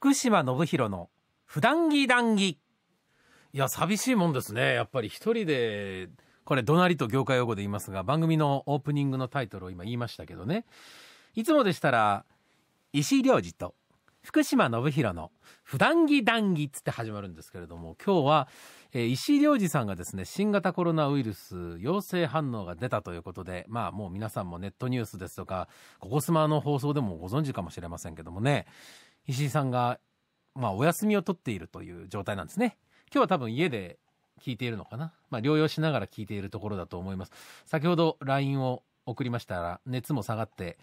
福島信弘の普段着談義。いや、寂しいもんですね。やっぱり一人で、これ、どなりと業界用語で言いますが、番組のオープニングのタイトルを今言いましたけどね。いつもでしたら、石井良二と福島信弘の普段着談義つって始まるんですけれども、今日は、えー、石井良二さんがですね、新型コロナウイルス陽性反応が出たということで、まあもう皆さんもネットニュースですとか、ここスマの放送でもご存知かもしれませんけどもね、石井さんが、まあ、お休みを取っているという状態なんですね。今日は多分家で聞いているのかな。まあ、療養しながら聞いているところだと思います。先ほど LINE を送りましたら、熱も下がって、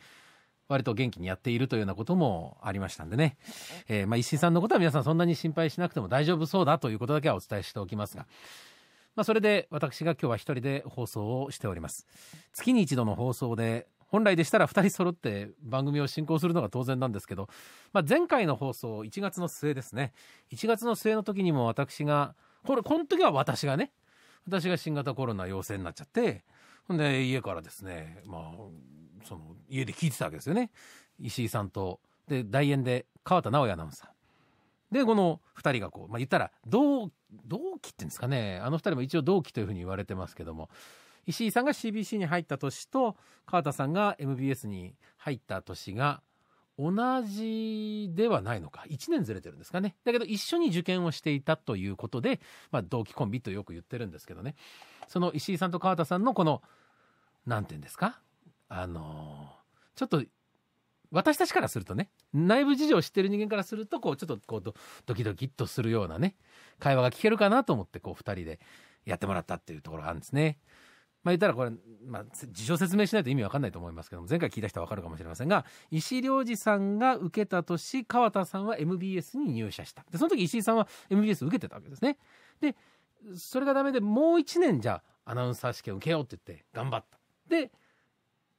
割と元気にやっているというようなこともありましたんでね。えー、まあ、石井さんのことは皆さんそんなに心配しなくても大丈夫そうだということだけはお伝えしておきますが。まあ、それで私が今日は一人で放送をしております。月に一度の放送で本来でしたら2人揃って番組を進行するのが当然なんですけど、まあ、前回の放送1月の末ですね1月の末の時にも私がこれこの時は私がね私が新型コロナ陽性になっちゃってほんで家からですねまあその家で聞いてたわけですよね石井さんとで代演で川田直哉アナウンサー。でこの2人がこう、まあ、言ったら同同期っていうんですかねあの2人も一応同期というふうに言われてますけども石井さんが CBC に入った年と川田さんが MBS に入った年が同じではないのか。1年ずれてるんですかね。だけど一緒に受験をしていたということで、まあ同期コンビとよく言ってるんですけどね。その石井さんと川田さんのこの、なんて言うんですかあのー、ちょっと、私たちからするとね、内部事情を知ってる人間からすると、こう、ちょっとこうド、ドキドキっとするようなね、会話が聞けるかなと思って、こう、二人でやってもらったっていうところがあるんですね。まあ、言ったらこれ、まあ、辞書説明しないと意味わかんないと思いますけども、前回聞いた人はわかるかもしれませんが、石井良二さんが受けた年、川田さんは MBS に入社した。で、その時石井さんは MBS 受けてたわけですね。で、それがダメで、もう1年じゃアナウンサー試験受けようって言って、頑張った。で、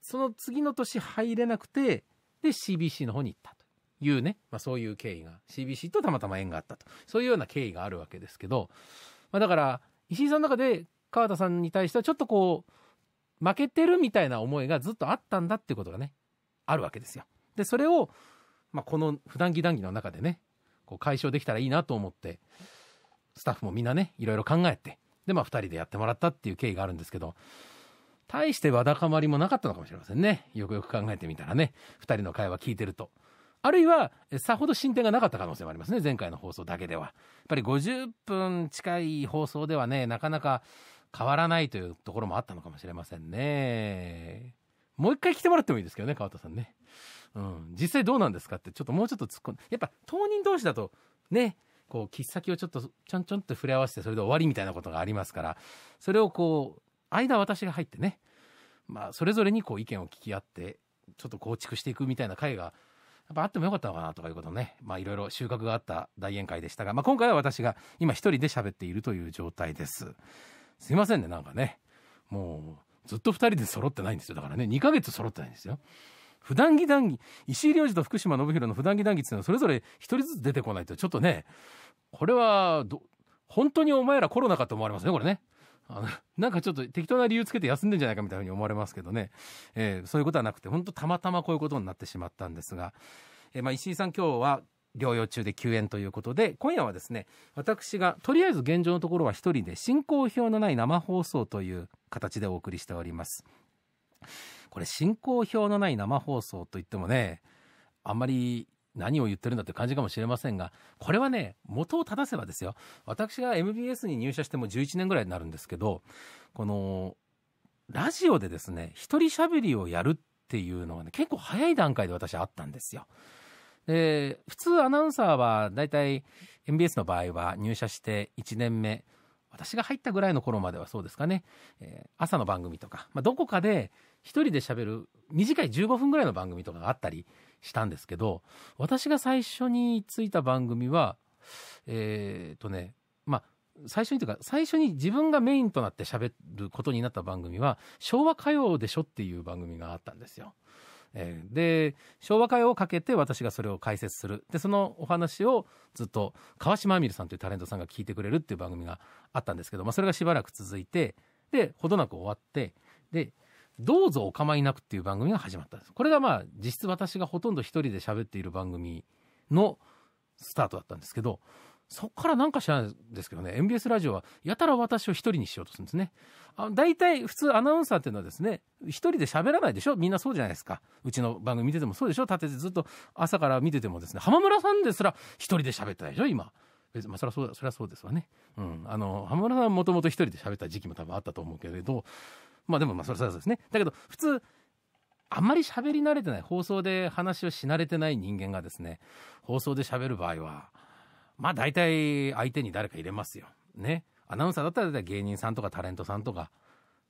その次の年入れなくて、で、CBC の方に行ったというね、まあ、そういう経緯が、CBC とたまたま縁があったと。そういうような経緯があるわけですけど、まあ、だから、石井さんの中で川田さんに対してはちょっとこう、負けてるみたいな思いがずっとあったんだっていうことがね、あるわけですよ。で、それを、まあ、この普段着談義の中でね、こう解消できたらいいなと思って、スタッフもみんなね、いろいろ考えて、で、まあ、二人でやってもらったっていう経緯があるんですけど、大してわだかまりもなかったのかもしれませんね。よくよく考えてみたらね、二人の会話聞いてると。あるいは、さほど進展がなかった可能性もありますね。前回の放送だけでは。やっぱり50分近い放送ではね、なかなか変わらないというところもあったのかもしれませんね。もう一回来てもらってもいいですけどね、川田さんね。うん。実際どうなんですかって、ちょっともうちょっと突っ込んで。やっぱ、当人同士だと、ね、こう、切っ先をちょっと、ちょんちょんと触れ合わせて、それで終わりみたいなことがありますから、それをこう、間私が入ってね、まあ、それぞれにこう、意見を聞き合って、ちょっと構築していくみたいな会が、やっぱあってもよかったのかなとかいうことね、まあ、いろいろ収穫があった大宴会でしたが、まあ、今回は私が今一人で喋っているという状態です。すいませんね、なんかね。もう、ずっと2人で揃ってないんですよ。だからね、2ヶ月揃ってないんですよ。普段着談義、石井良二と福島信弘の普段着談義っていうのはそれぞれ1人ずつ出てこないと、ちょっとね、これは、本当にお前らコロナかと思われますね、これね。あの、なんかちょっと適当な理由つけて休んでんじゃないかみたいに思われますけどね。えー、そういうことはなくて、ほんとたまたまこういうことになってしまったんですが、えー、まあ石井さん今日は療養中で休園ということで今夜はですね私がとりあえず現状のところは1人で進行表のない生放送という形でお送りしておりますこれ進行表のない生放送といってもねあんまり何を言ってるんだという感じかもしれませんが、これはね、元を正せばですよ。私が MBS に入社しても11年ぐらいになるんですけど、この、ラジオでですね、一人喋りをやるっていうのはね、結構早い段階で私あったんですよ。で、普通アナウンサーは大体 MBS の場合は入社して1年目、私が入ったぐらいの頃まではそうですかね、えー、朝の番組とか、まあ、どこかで1人でしゃべる短い15分ぐらいの番組とかがあったりしたんですけど、私が最初についた番組は、えー、とね、まあ、最初にというか、最初に自分がメインとなってしゃべることになった番組は、昭和歌謡でしょっていう番組があったんですよ。えー、で昭和歌謡をかけて私がそれを解説するでそのお話をずっと川島あみるさんというタレントさんが聞いてくれるっていう番組があったんですけど、まあ、それがしばらく続いてでほどなく終わってで「どうぞお構いなく」っていう番組が始まったんですこれがまあ実質私がほとんど一人で喋っている番組のスタートだったんですけどそこからなんか知らないですけどね、MBS ラジオはやたら私を一人にしようとするんですね。あ大体普通アナウンサーっていうのはですね、一人で喋らないでしょみんなそうじゃないですか。うちの番組見ててもそうでしょ立ててずっと朝から見ててもですね、浜村さんですら一人で喋ったでしょ今。別まあ、それはそう、それはそうですわね。うん。あの、浜村さんはもともと一人で喋った時期も多分あったと思うけれど、まあでもまあそれはそうですね。だけど、普通、あんまり喋り慣れてない、放送で話をし慣れてない人間がですね、放送で喋る場合は、まあ大体相手に誰か入れますよ。ね。アナウンサーだったら大体芸人さんとかタレントさんとか、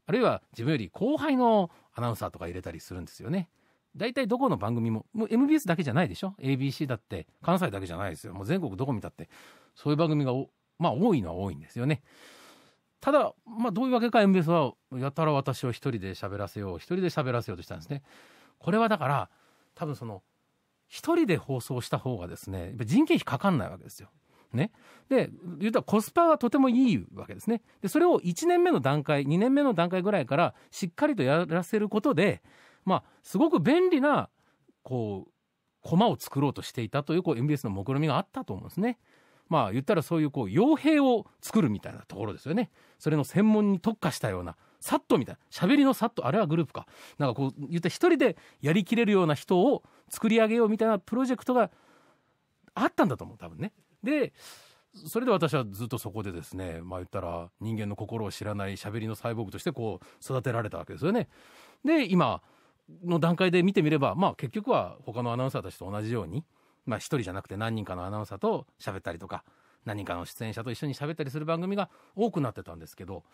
あるいは自分より後輩のアナウンサーとか入れたりするんですよね。大体どこの番組も、もう MBS だけじゃないでしょ ?ABC だって、関西だけじゃないですよ。もう全国どこ見たって、そういう番組がまあ多いのは多いんですよね。ただ、まあどういうわけか MBS は、やたら私を一人で喋らせよう、一人で喋らせようとしたんですね。これはだから、多分その、一人で放送した方がですね、人件費かかんないわけですよ。ね。で、言うたらコスパがとてもいいわけですね。で、それを1年目の段階、2年目の段階ぐらいからしっかりとやらせることで、まあ、すごく便利な、こう、コマを作ろうとしていたという、こう、MBS の目論みがあったと思うんですね。まあ、言ったらそういう、こう、傭兵を作るみたいなところですよね。それの専門に特化したような、さっとみたいな、喋りのさっと、あれはグループか。なんかこう、言った一人でやりきれるような人を、作り上げようみたいなプロジェクトがあったんだと思う多分ね。でそれで私はずっとそこでですねまあ言ったら人間の心を知らない喋りのサイボーグとしてこう育てられたわけですよね。で今の段階で見てみればまあ結局は他のアナウンサーたちと同じようにまあ一人じゃなくて何人かのアナウンサーと喋ったりとか何人かの出演者と一緒に喋ったりする番組が多くなってたんですけど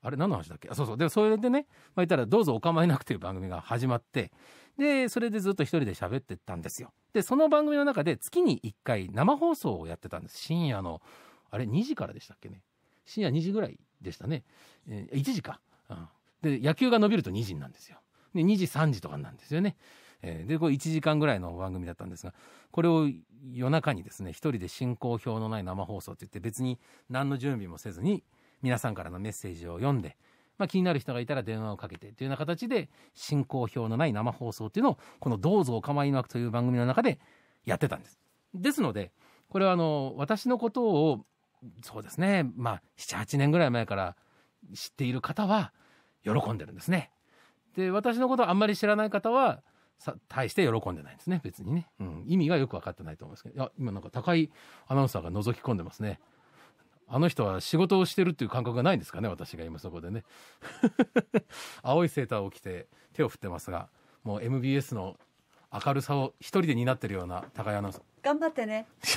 あれ何の話だっけあそうそう。で、それでね、まあ、言ったら、どうぞお構いなくという番組が始まって、で、それでずっと一人で喋ってたんですよ。で、その番組の中で月に1回生放送をやってたんです。深夜の、あれ2時からでしたっけね。深夜2時ぐらいでしたね。えー、1時か、うん。で、野球が伸びると2時なんですよ。で、2時、3時とかなんですよね。えー、で、これ1時間ぐらいの番組だったんですが、これを夜中にですね、一人で進行表のない生放送って言って別に何の準備もせずに、皆さんからのメッセージを読んで、まあ、気になる人がいたら電話をかけてというような形で進行表のない生放送というのをこの「どうぞお構いなく」という番組の中でやってたんです。ですのでこれはあの私のことをそうですねまあ78年ぐらい前から知っている方は喜んでるんですね。で私のことをあんまり知らない方はさ大して喜んでないんですね別にね、うん、意味がよく分かってないと思うんですけどいや今なんか高いアナウンサーが覗き込んでますねあの人は仕事をしてるっていう感覚がないんですかね、私が今そこでね。青いセーターを着て手を振ってますが、もう MBS の明るさを一人で担ってるような高山アナ頑張ってね。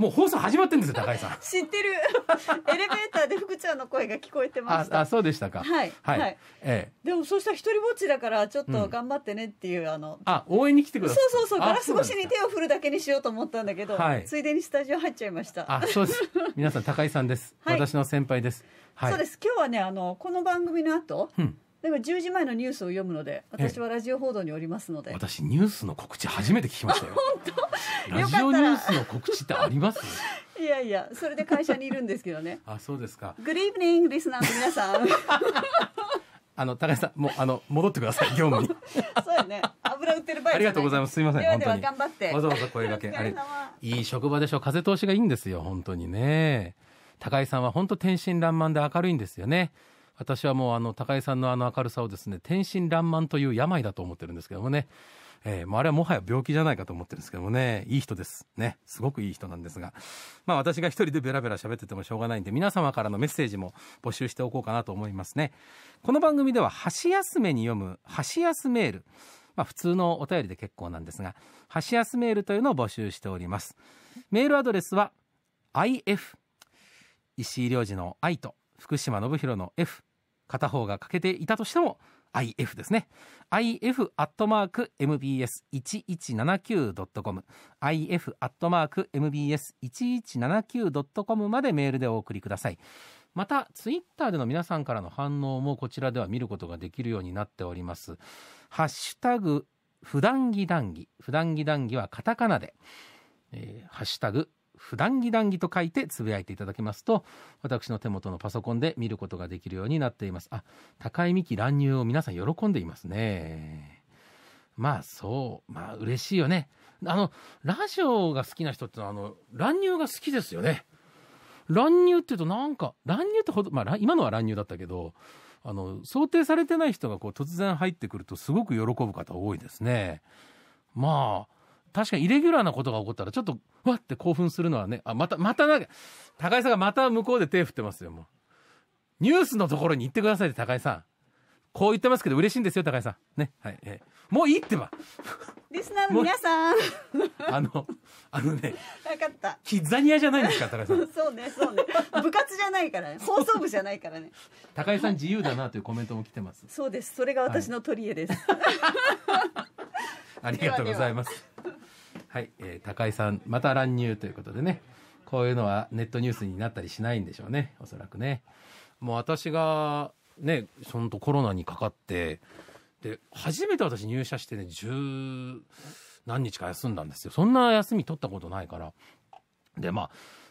もう放送始まってんですよ高井さん 知ってる エレベーターで福ちゃんの声が聞こえてましたあそうでしたかはいはい、ええ、でもそうしたら一人ぼっちだからちょっと頑張ってねっていう、うん、あのあ応援に来てくださいそうそうそうガラス越しに手を振るだけにしようと思ったんだけど、はい、ついでにスタジオ入っちゃいましたあそうです皆さん高井さんです、はい、私の先輩です、はい、そうです今日はねあのこの番組の後、うんでもら10時前のニュースを読むので私はラジオ報道におりますので私ニュースの告知初めて聞きましたよラジオニュースの告知ってありますいやいやそれで会社にいるんですけどね あそうですかグリーブニングリスナーの皆さん あの高橋さんもうあの戻ってください業務に そうよね油売ってる場合ありがとうございますすみませんでは頑張ってわざわざ声がけあれいい職場でしょう風通しがいいんですよ本当にね高井さんは本当天真爛漫で明るいんですよね私はもうあの高井さんのあの明るさをですね天真爛漫という病だと思ってるんですけどもね、えー、まあ、あれはもはや病気じゃないかと思ってるんですけどもねいい人ですねすごくいい人なんですがまあ私が一人でベラベラ喋っててもしょうがないんで皆様からのメッセージも募集しておこうかなと思いますねこの番組では箸休めに読む箸休メールまあ、普通のお便りで結構なんですが箸休メールというのを募集しておりますメールアドレスは if 石井良二の愛と福島信弘の F 片方が欠けていたとしても IF ですね if.mbs1179.com if.mbs1179.com までメールでお送りくださいまたツイッターでの皆さんからの反応もこちらでは見ることができるようになっておりますハッシュタグ普段着談義普段着談義はカタカナで、えー、ハッシュタグ普段着談義と書いてつぶやいていただきますと私の手元のパソコンで見ることができるようになっていますあ高井美希乱入を皆さん喜んでいますねまあそうまあ嬉しいよねあのラジオが好きな人ってのはあの乱入が好きですよね乱入っていうとなんか乱入ってほどまあ今のは乱入だったけどあの想定されてない人がこう突然入ってくるとすごく喜ぶ方多いですねまあ確かにイレギュラーなことが起こったら、ちょっと、わって興奮するのはね、あ、また、またな、高井さんがまた向こうで手振ってますよ、もう。ニュースのところに行ってくださいって、高井さん。こう言ってますけど嬉しいんですよ高井さんねはい、えー、もういいってばリスナーの皆さん あのあのね分かったキッザニアじゃないんですか高井さん そうねそうね部活じゃないからね放送部じゃないからね高井さん自由だなというコメントも来てますそうですそれが私の取り柄です、はい、ありがとうございますはい、えー、高井さんまた乱入ということでねこういうのはネットニュースになったりしないんでしょうねおそらくねもう私がね、そのとコロナにかかって、で、初めて私入社してね、十何日か休んだんですよ。そんな休み取ったことないから。で、まあ、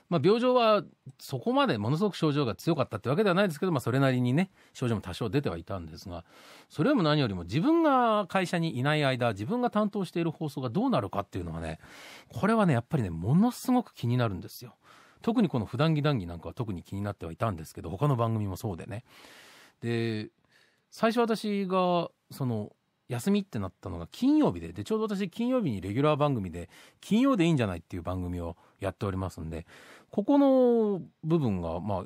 まあ、病状はそこまでものすごく症状が強かったってわけではないですけど、まあ、それなりにね、症状も多少出てはいたんですが、それよりも何よりも自分が会社にいない間、自分が担当している放送がどうなるかっていうのはね、これはね、やっぱりね、ものすごく気になるんですよ。特にこの普段着談義なんかは特に気になってはいたんですけど、他の番組もそうでね。で、最初私が、その、休みってなったのが金曜日で、で、ちょうど私金曜日にレギュラー番組で、金曜でいいんじゃないっていう番組をやっておりますんで、ここの部分が、まあ、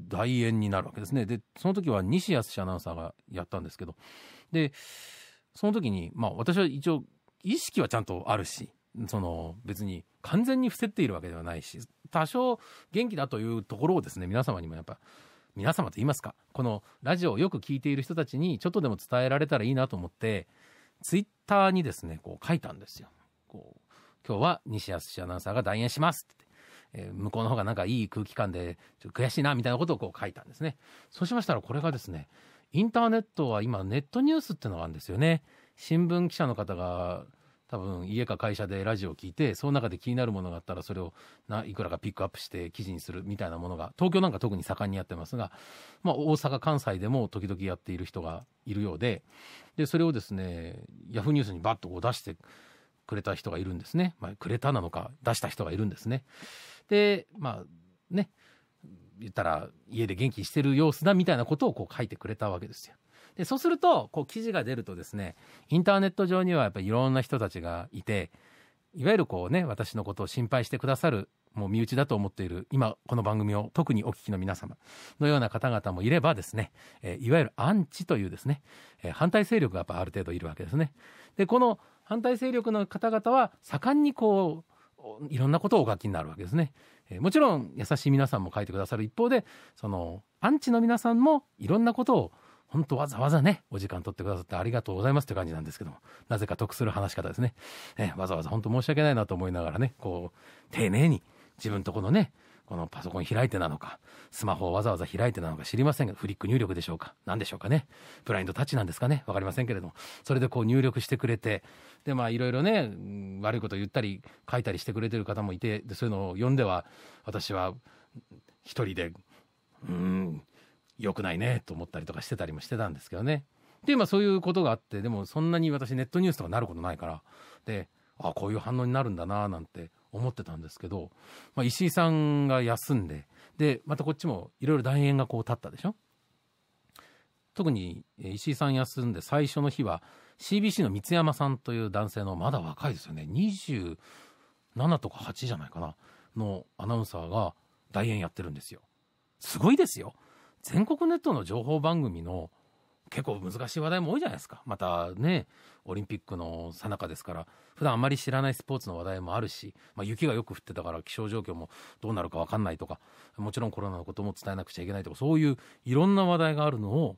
大演になるわけですね。で、その時は西康アナウンサーがやったんですけど、で、その時に、まあ私は一応、意識はちゃんとあるし、その別に完全に伏せっているわけではないし、多少元気だというところをですね、皆様にもやっぱ皆様と言いますか、このラジオをよく聞いている人たちにちょっとでも伝えられたらいいなと思って、ツイッターにですね、こう書いたんですよ。こう、今日は西安アナウンサーが代演しますって。えー、向こうの方がなんかいい空気感で、ちょっと悔しいな、みたいなことをこう書いたんですね。そうしましたらこれがですね、インターネットは今ネットニュースってのがあるんですよね。新聞記者の方が多分家か会社でラジオを聞いてその中で気になるものがあったらそれをないくらかピックアップして記事にするみたいなものが東京なんか特に盛んにやってますが、まあ、大阪関西でも時々やっている人がいるようででそれをですねヤフーニュースにバッと出してくれた人がいるんですね、まあ、くれたなのか出した人がいるんですね。でまあね言ったら家で元気してる様子だみたいなことをこう書いてくれたわけですよ。で、そうすると、こう記事が出るとですね、インターネット上にはやっぱりいろんな人たちがいて、いわゆるこうね、私のことを心配してくださる、もう身内だと思っている、今この番組を特にお聞きの皆様のような方々もいればですね、えいわゆるアンチというですね、え反対勢力がやっぱある程度いるわけですね。で、この反対勢力の方々は盛んにこう、いろんなことをお書きになるわけですね。えもちろん優しい皆さんも書いてくださる一方で、そのアンチの皆さんもいろんなことを本当わざわざね、お時間取ってくださってありがとうございますって感じなんですけども、なぜか得する話し方ですね。ねわざわざ本当申し訳ないなと思いながらね、こう、丁寧に自分とこのね、このパソコン開いてなのか、スマホをわざわざ開いてなのか知りませんが、フリック入力でしょうか何でしょうかねブラインドタッチなんですかねわかりませんけれども。それでこう入力してくれて、で、まあいろいろね、悪いこと言ったり書いたりしてくれてる方もいて、でそういうのを読んでは、私は一人で、うん、良くないねと思ったりとかしてたりもしてたんですけどね。で、まあそういうことがあって、でもそんなに私ネットニュースとかなることないから、で、ああ、こういう反応になるんだななんて思ってたんですけど、まあ石井さんが休んで、で、またこっちもいろいろ断円がこう立ったでしょ特に石井さん休んで最初の日は CBC の三山さんという男性のまだ若いですよね。27とか8じゃないかなのアナウンサーが大演やってるんですよ。すごいですよ。全国ネットの情報番組の結構難しい話題も多いじゃないですか。またね、オリンピックの最中ですから、普段あまり知らないスポーツの話題もあるし、まあ、雪がよく降ってたから気象状況もどうなるかわかんないとか、もちろんコロナのことも伝えなくちゃいけないとか、そういういろんな話題があるのを、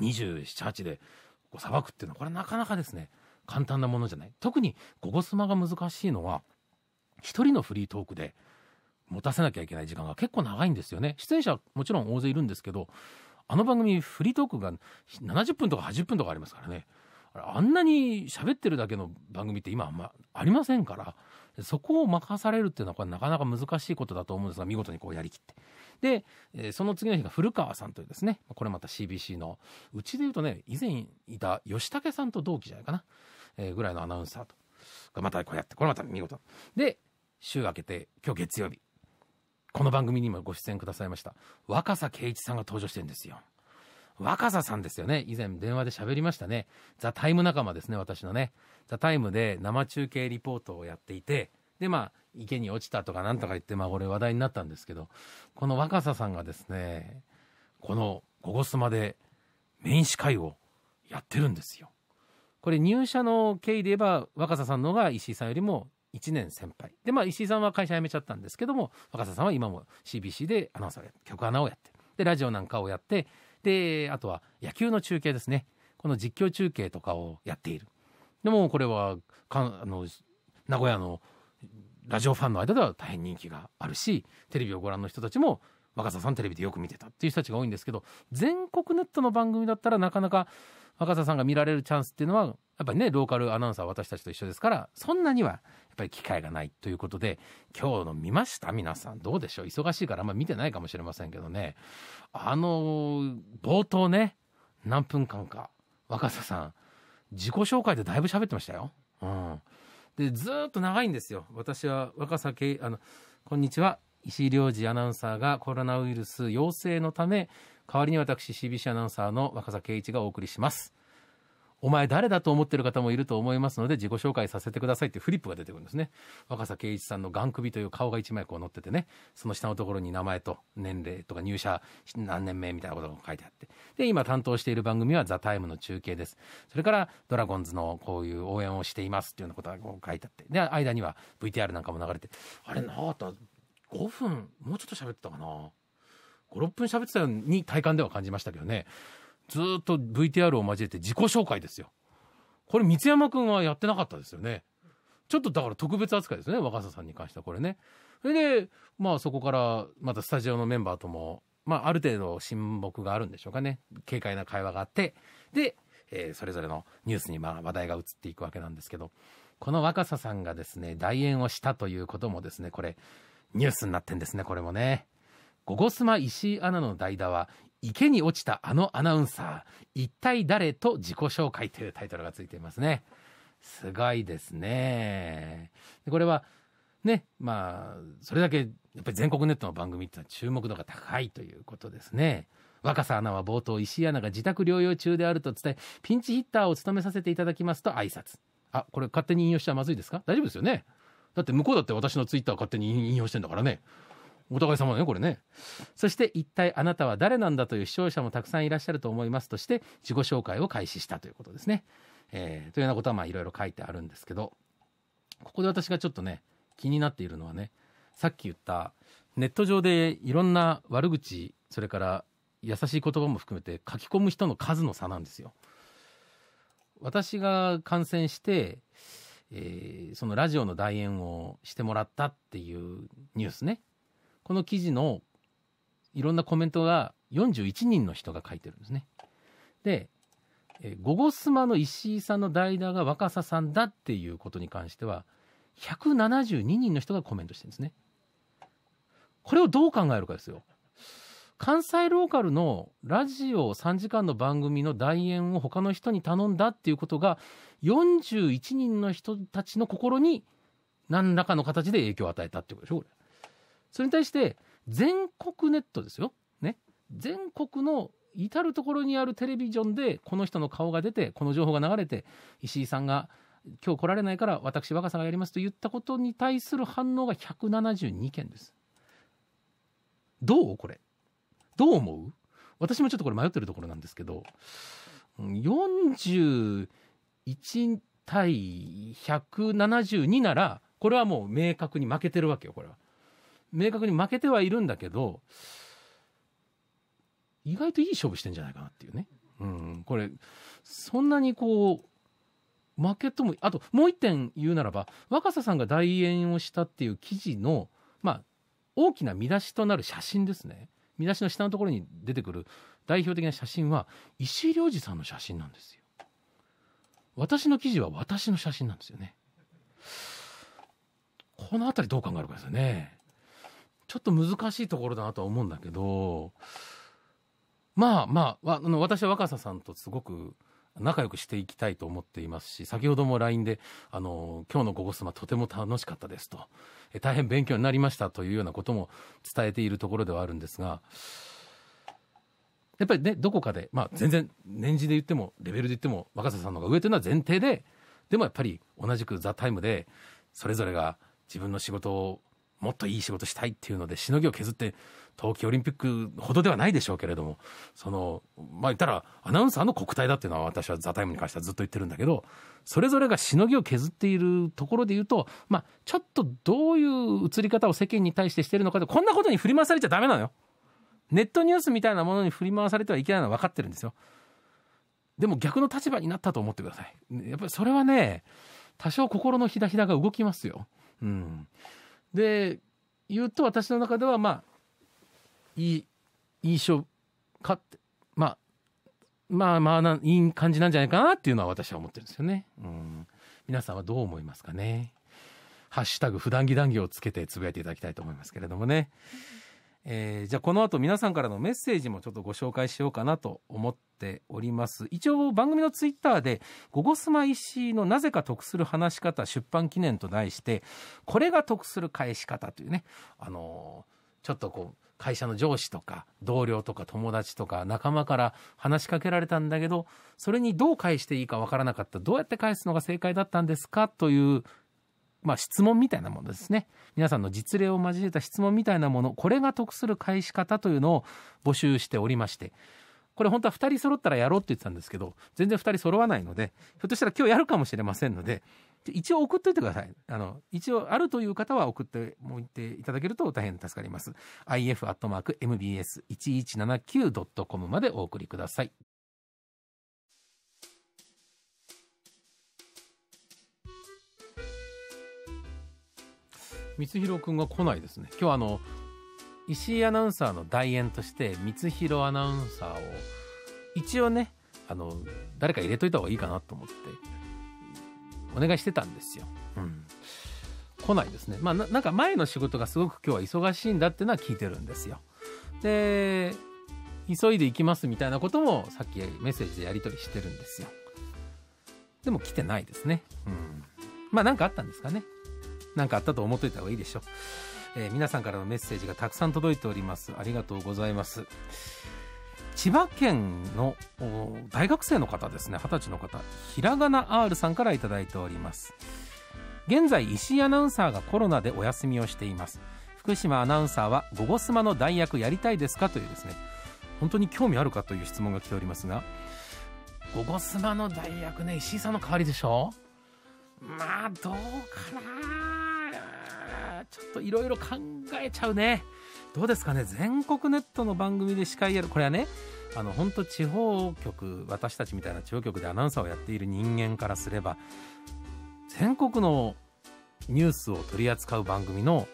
27、8でこう裁くっていうのは、これなかなかですね、簡単なものじゃない。特に、ゴゴスマが難しいのは、一人のフリートークで、持たせなきゃいけない時間が結構長いんですよね。出演者もちろん大勢いるんですけど、あの番組フリートークが70分とか80分とかありますからね。あんなに喋ってるだけの番組って今あんまありませんから、そこを任されるっていうのはこれなかなか難しいことだと思うんですが、見事にこうやりきって。で、その次の日が古川さんというですね、これまた CBC の、うちで言うとね、以前いた吉武さんと同期じゃないかな、えー、ぐらいのアナウンサーと。がまたこうやって、これまた見事。で、週明けて、今日月曜日。この番組にもご出演くださいました若狭圭一さんが登場してるんですよ若狭さんですよね以前電話で喋りましたね「ザタイム仲間ですね私のね「ザタイムで生中継リポートをやっていてでまあ池に落ちたとかなんとか言ってまあこれ話題になったんですけどこの若狭さんがですねこの「ゴゴスマ」で名司会をやってるんですよこれ入社の経緯で言えば若狭さんの方が石井さんよりも1年先輩。で、まあ、石井さんは会社辞めちゃったんですけども、若狭さんは今も CBC でアナウンサー、曲アナをやって、で、ラジオなんかをやって、で、あとは野球の中継ですね。この実況中継とかをやっている。でも、これは、かあの、名古屋のラジオファンの間では大変人気があるし、テレビをご覧の人たちも、若狭さんテレビでよく見てたっていう人たちが多いんですけど、全国ネットの番組だったらなかなか若狭さんが見られるチャンスっていうのは、やっぱりね、ローカルアナウンサー私たちと一緒ですから、そんなにはぱり機会がないということで、今日の見ました皆さん。どうでしょう忙しいからあんま見てないかもしれませんけどね。あの、冒頭ね、何分間か、若狭さん、自己紹介でだいぶ喋ってましたよ。うん。で、ずっと長いんですよ。私は若狭け、あの、こんにちは。石井良二アナウンサーがコロナウイルス陽性のため、代わりに私 CBC アナウンサーの若狭圭一がお送りします。お前誰だと思ってる方もいると思いますので、自己紹介させてくださいってフリップが出てくるんですね。若狭圭一さんの眼首という顔が一枚こう載っててね、その下のところに名前と年齢とか入社何年目みたいなことが書いてあって。で、今担当している番組はザ・タイムの中継です。それから、ドラゴンズのこういう応援をしていますっていうようなことがこう書いてあって。で、間には VTR なんかも流れて、あれなかった ?5 分、もうちょっと喋ってたかな ?5、6分喋ってたように体感では感じましたけどね。ずっと VTR を交えて自己紹介ですよ。これ、三山君はやってなかったですよね。ちょっとだから特別扱いですね、若狭さんに関してはこれね。それで、まあそこから、またスタジオのメンバーとも、まあある程度親睦があるんでしょうかね。軽快な会話があって、で、えー、それぞれのニュースにまあ話題が移っていくわけなんですけど、この若狭さんがですね、来園をしたということもですね、これ、ニュースになってんですね、これもね。ゴゴスマ石井アナの代打は池に落ちたあのアナウンサー、一体誰と自己紹介というタイトルがついていますね。すごいですね。これは、ね、まあ、それだけ、やっぱり全国ネットの番組ってのは注目度が高いということですね。若狭アナは冒頭、石井アナが自宅療養中であると伝え、ピンチヒッターを務めさせていただきますと挨拶。あ、これ勝手に引用しちゃまずいですか大丈夫ですよね。だって向こうだって私のツイッター勝手に引用してんだからね。お互い様ねこれねそして一体あなたは誰なんだという視聴者もたくさんいらっしゃると思いますとして自己紹介を開始したということですね、えー、というようなことはまあいろいろ書いてあるんですけどここで私がちょっとね気になっているのはねさっき言ったネット上でいろんな悪口それから優しい言葉も含めて書き込む人の数の差なんですよ私が感染してえー、そのラジオの代演をしてもらったっていうニュースねこの記事のいろんなコメントが41人の人が書いてるんですね。で、えー、ゴゴスマの石井さんの代打が若狭さんだっていうことに関しては、172人の人がコメントしてるんですね。これをどう考えるかですよ。関西ローカルのラジオ3時間の番組の代演を他の人に頼んだっていうことが、41人の人たちの心に何らかの形で影響を与えたってことでしょ、これ。それに対して全国ネットですよ。ね。全国の至る所にあるテレビジョンでこの人の顔が出てこの情報が流れて石井さんが今日来られないから私若さがやりますと言ったことに対する反応が172件です。どうこれどう思う私もちょっとこれ迷ってるところなんですけど41対172ならこれはもう明確に負けてるわけよこれは。明確に負けてはいるんだけど、意外といい勝負してんじゃないかなっていうね。うん、これ、そんなにこう、負けとも、あともう一点言うならば、若狭さんが代演をしたっていう記事の、まあ、大きな見出しとなる写真ですね。見出しの下のところに出てくる代表的な写真は、石井亮次さんの写真なんですよ。私の記事は私の写真なんですよね。この辺りどう考えるかですよね。ちょっと難しいところだなとは思うんだけど、まあまあ、あの私は若狭さんとすごく仲良くしていきたいと思っていますし、先ほども LINE で、あの、今日のゴゴスマとても楽しかったですと、え大変勉強になりましたというようなことも伝えているところではあるんですが、やっぱりね、どこかで、まあ全然年次で言っても、レベルで言っても、若狭さんの方が上というのは前提で、でもやっぱり同じく「ザタイムでそれぞれが自分の仕事をもっといい仕事したいっていうのでしのぎを削って冬季オリンピックほどではないでしょうけれどもそのまあ言ったらアナウンサーの国体だっていうのは私は「ザタイムに関してはずっと言ってるんだけどそれぞれがしのぎを削っているところで言うとまあちょっとどういう映り方を世間に対してしてるのかでこんなことに振り回されちゃダメなのよ。ネットニュースみたいなものに振り回されてはいけないのは分かってるんですよ。でも逆の立場になったと思ってください。やっぱりそれはね、多少心のひだひだが動きますよ。うん。で、言うと私の中では、まあ、いい、印象かって、まあ、まあまあな、いい感じなんじゃないかなっていうのは私は思ってるんですよね。うん。皆さんはどう思いますかね。ハッシュタグ、普段着談義をつけてつぶやいていただきたいと思いますけれどもね。えー、じゃあこの後皆さんからのメッセージもちょっとご紹介しようかなと思っております。一応番組のツイッターで、ゴゴスマ石のなぜか得する話し方出版記念と題して、これが得する返し方というね、あのー、ちょっとこう、会社の上司とか同僚とか友達とか仲間から話しかけられたんだけど、それにどう返していいかわからなかった、どうやって返すのが正解だったんですかというまあ、質問みたいなものですね皆さんの実例を交えた質問みたいなものこれが得する返し方というのを募集しておりましてこれ本当は2人揃ったらやろうって言ってたんですけど全然2人揃わないのでひょっとしたら今日やるかもしれませんので一応送っといてくださいあの一応あるという方は送っておいていただけると大変助かります if.mbs1179.com までお送りください光弘くんが来ないですね。今日あの、石井アナウンサーの代演として、光弘アナウンサーを、一応ね、あの、誰か入れといた方がいいかなと思って、お願いしてたんですよ。うん。来ないですね。まあ、なんか前の仕事がすごく今日は忙しいんだっていうのは聞いてるんですよ。で、急いで行きますみたいなこともさっきメッセージでやり取りしてるんですよ。でも来てないですね。うん。まあ何かあったんですかね。何かあったと思っといた方がいいでしょう。えー、皆さんからのメッセージがたくさん届いております。ありがとうございます。千葉県の大学生の方ですね、二十歳の方、ひらがな R さんから頂いております。現在、石井アナウンサーがコロナでお休みをしています。福島アナウンサーは、ゴゴスマの代役やりたいですかというですね、本当に興味あるかという質問が来ておりますが、ゴゴスマの代役ね、石井さんの代わりでしょまあ、どうかなやちょっといろいろ考えちゃうね。どうですかね全国ネットの番組で司会やる。これはね、あの、本当地方局、私たちみたいな地方局でアナウンサーをやっている人間からすれば、全国のニュースを取り扱う番組の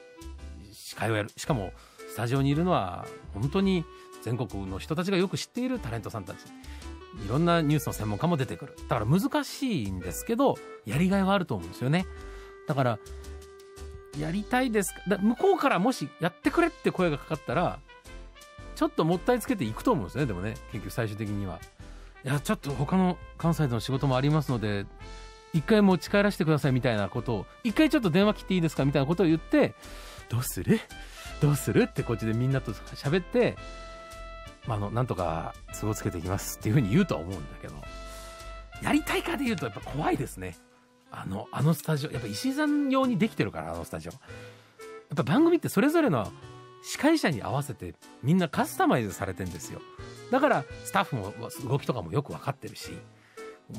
司会をやる。しかも、スタジオにいるのは、本当に全国の人たちがよく知っているタレントさんたち。いろんなニュースの専門家も出てくる。だから難しいんですけど、やりがいはあると思うんですよね。だから、やりたいですか向こうからもしやってくれって声がかかったらちょっともったいつけていくと思うんですねでもね結局最終的にはいやちょっと他の関西での仕事もありますので一回持ち帰らせてくださいみたいなことを一回ちょっと電話切っていいですかみたいなことを言ってどうするどうするってこっちでみんなと喋って、まあ、あのなんとか都合つけていきますっていうふうに言うとは思うんだけどやりたいかで言うとやっぱ怖いですねあのあのスタジオやっぱ石井さん用にできてるからあのスタジオやっぱ番組ってそれぞれの司会者に合わせてみんなカスタマイズされてんですよだからスタッフも動きとかもよく分かってるし、う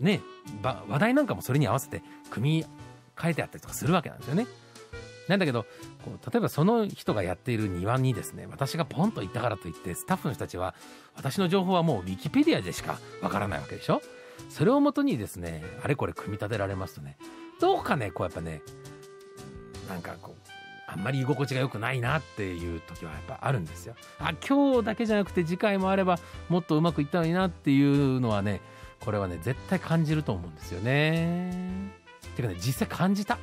ん、ね話題なんかもそれに合わせて組み替えてあったりとかするわけなんですよねなんだけどこう例えばその人がやっている庭にですね私がポンと行ったからといってスタッフの人たちは私の情報はもうウィキペディアでしかわからないわけでしょ、それをもとにですねあれこれ組み立てられますとねどうかねこうやっぱねなんかこうあんまり居心地が良くないなっていう時はやっぱあるんですよ。あ今日だけじゃなくて次回もあればもっとうまくいったのになっていうのはねこれはね絶対感じると思うんですよね。てかね実際感じた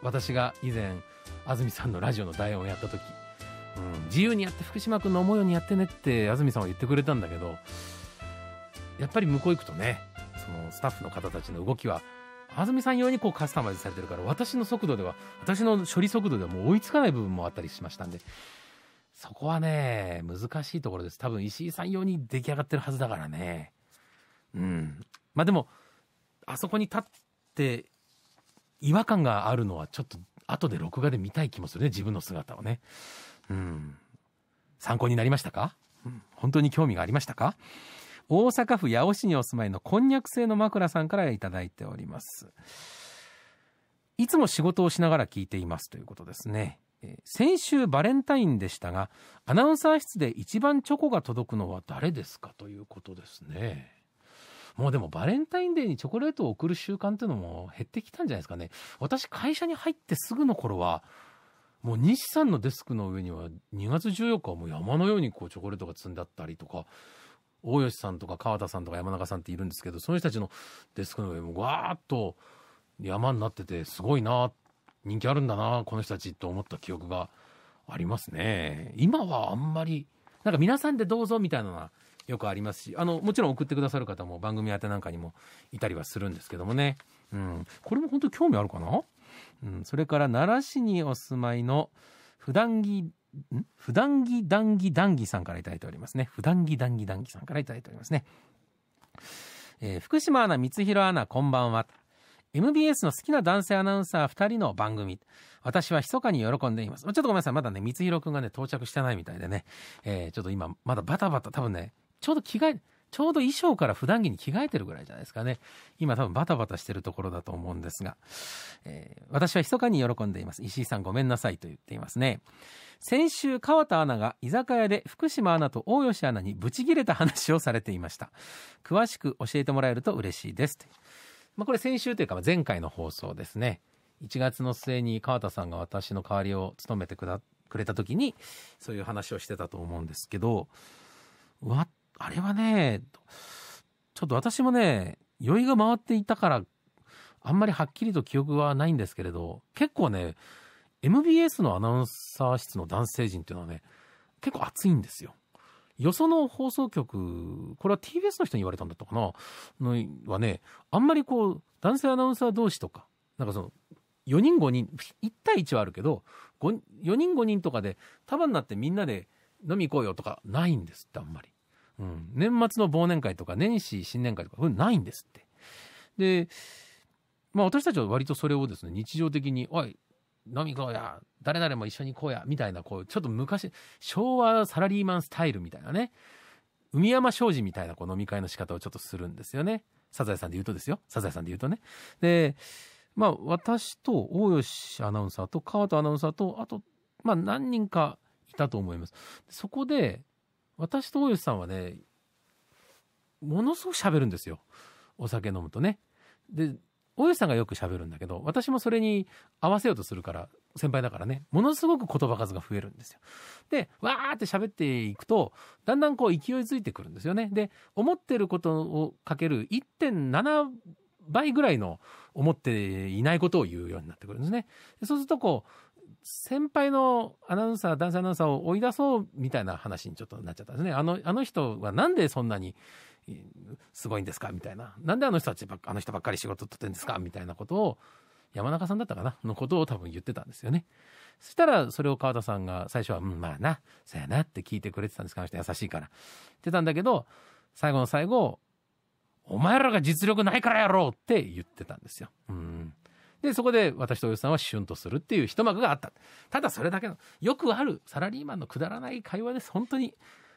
私が以前安住さんのラジオの台本をやった時、うん、自由にやって福島君の思うようにやってねって安住さんは言ってくれたんだけどやっぱり向こう行くとねそのスタッフの方たちの動きは安住さん用にこうカスタマイズされてるから私の速度では私の処理速度ではもう追いつかない部分もあったりしましたんでそこはね難しいところです多分石井さん用に出来上がってるはずだからねうんまあでもあそこに立って違和感があるのはちょっと後で録画で見たい気もするね自分の姿をねうん参考になりましたか、本当に興味がありましたか大阪府八尾市にお住まいのこんにゃく製の枕さんから頂いております。いつも仕事をしながら聞いていますということですね。え先週バレンタインでしたが、アナウンサー室で一番チョコが届くのは誰ですかということですね。もうでもバレンタインデーにチョコレートを送る習慣っていうのも減ってきたんじゃないですかね。私会社に入ってすぐの頃は、もう西さんのデスクの上には2月14日はもう山のようにこうチョコレートが積んだったりとか、大吉さんとか川田さんとか山中さんっているんですけど、その人たちのデスクの上もわーっと山になってて、すごいな、人気あるんだな、この人たちと思った記憶がありますね。今はあんまり、なんか皆さんでどうぞみたいなのはよくありますし、あの、もちろん送ってくださる方も番組宛てなんかにもいたりはするんですけどもね。うん。これも本当に興味あるかなうん。それから奈良市にお住まいの普段着普段着談義談義さんから頂いておりますね。普段着談義談義さんから頂いておりますね。えー、福島アナ、光弘アナ、こんばんは。MBS の好きな男性アナウンサー2人の番組。私は密かに喜んでいます。ちょっとごめんなさい。まだね、光弘くんがね、到着してないみたいでね。えー、ちょっと今、まだバタバタ、多分ね、ちょうど着替え、ちょうど衣装から普段着に着替えてるぐらいじゃないですかね。今多分バタバタしてるところだと思うんですが、えー、私は密かに喜んでいます。石井さんごめんなさいと言っていますね。先週、川田アナが居酒屋で福島アナと大吉アナにブチギレた話をされていました。詳しく教えてもらえると嬉しいです。まあ、これ先週というか前回の放送ですね。1月の末に川田さんが私の代わりを務めてくれた時に、そういう話をしてたと思うんですけど、あれはね、ちょっと私もね、酔いが回っていたから、あんまりはっきりと記憶はないんですけれど、結構ね、MBS のアナウンサー室の男性陣っていうのはね、結構熱いんですよ。よその放送局、これは TBS の人に言われたんだったかなのはね、あんまりこう、男性アナウンサー同士とか、なんかその、4人5人、1対1はあるけど、4人5人とかで束になってみんなで飲み行こうよとかないんですってあんまり。うん、年末の忘年会とか年始新年会とか、うのないんですって。で、まあ私たちは割とそれをですね、日常的に、おい、飲み行こうや、誰々も一緒に行こうや、みたいな、こう、ちょっと昔、昭和サラリーマンスタイルみたいなね、海山商事みたいなこう飲み会の仕方をちょっとするんですよね。サザエさんで言うとですよ。サザエさんで言うとね。で、まあ私と大吉アナウンサーと川田アナウンサーと、あと、まあ何人かいたと思います。そこで、私と大吉さんはね、ものすごく喋るんですよ。お酒飲むとね。で、大吉さんがよく喋るんだけど、私もそれに合わせようとするから、先輩だからね、ものすごく言葉数が増えるんですよ。で、わーって喋っていくと、だんだんこう勢いづいてくるんですよね。で、思ってることをかける1.7倍ぐらいの思っていないことを言うようになってくるんですね。そうするとこう、先輩のアナウンサー、男性アナウンサーを追い出そうみたいな話にちょっとなっちゃったんですね。あの、あの人はなんでそんなにすごいんですかみたいな。なんであの人たちばあの人ばっかり仕事取ってんですかみたいなことを、山中さんだったかなのことを多分言ってたんですよね。そしたら、それを川田さんが最初は、うん、まあな、そうやなって聞いてくれてたんですかあの人優しいから。ってたんだけど、最後の最後、お前らが実力ないからやろうって言ってたんですよ。うん。で、そこで私とおよさんはシュンとするっていう一幕があった。ただそれだけの、よくあるサラリーマンのくだらない会話です。本当に。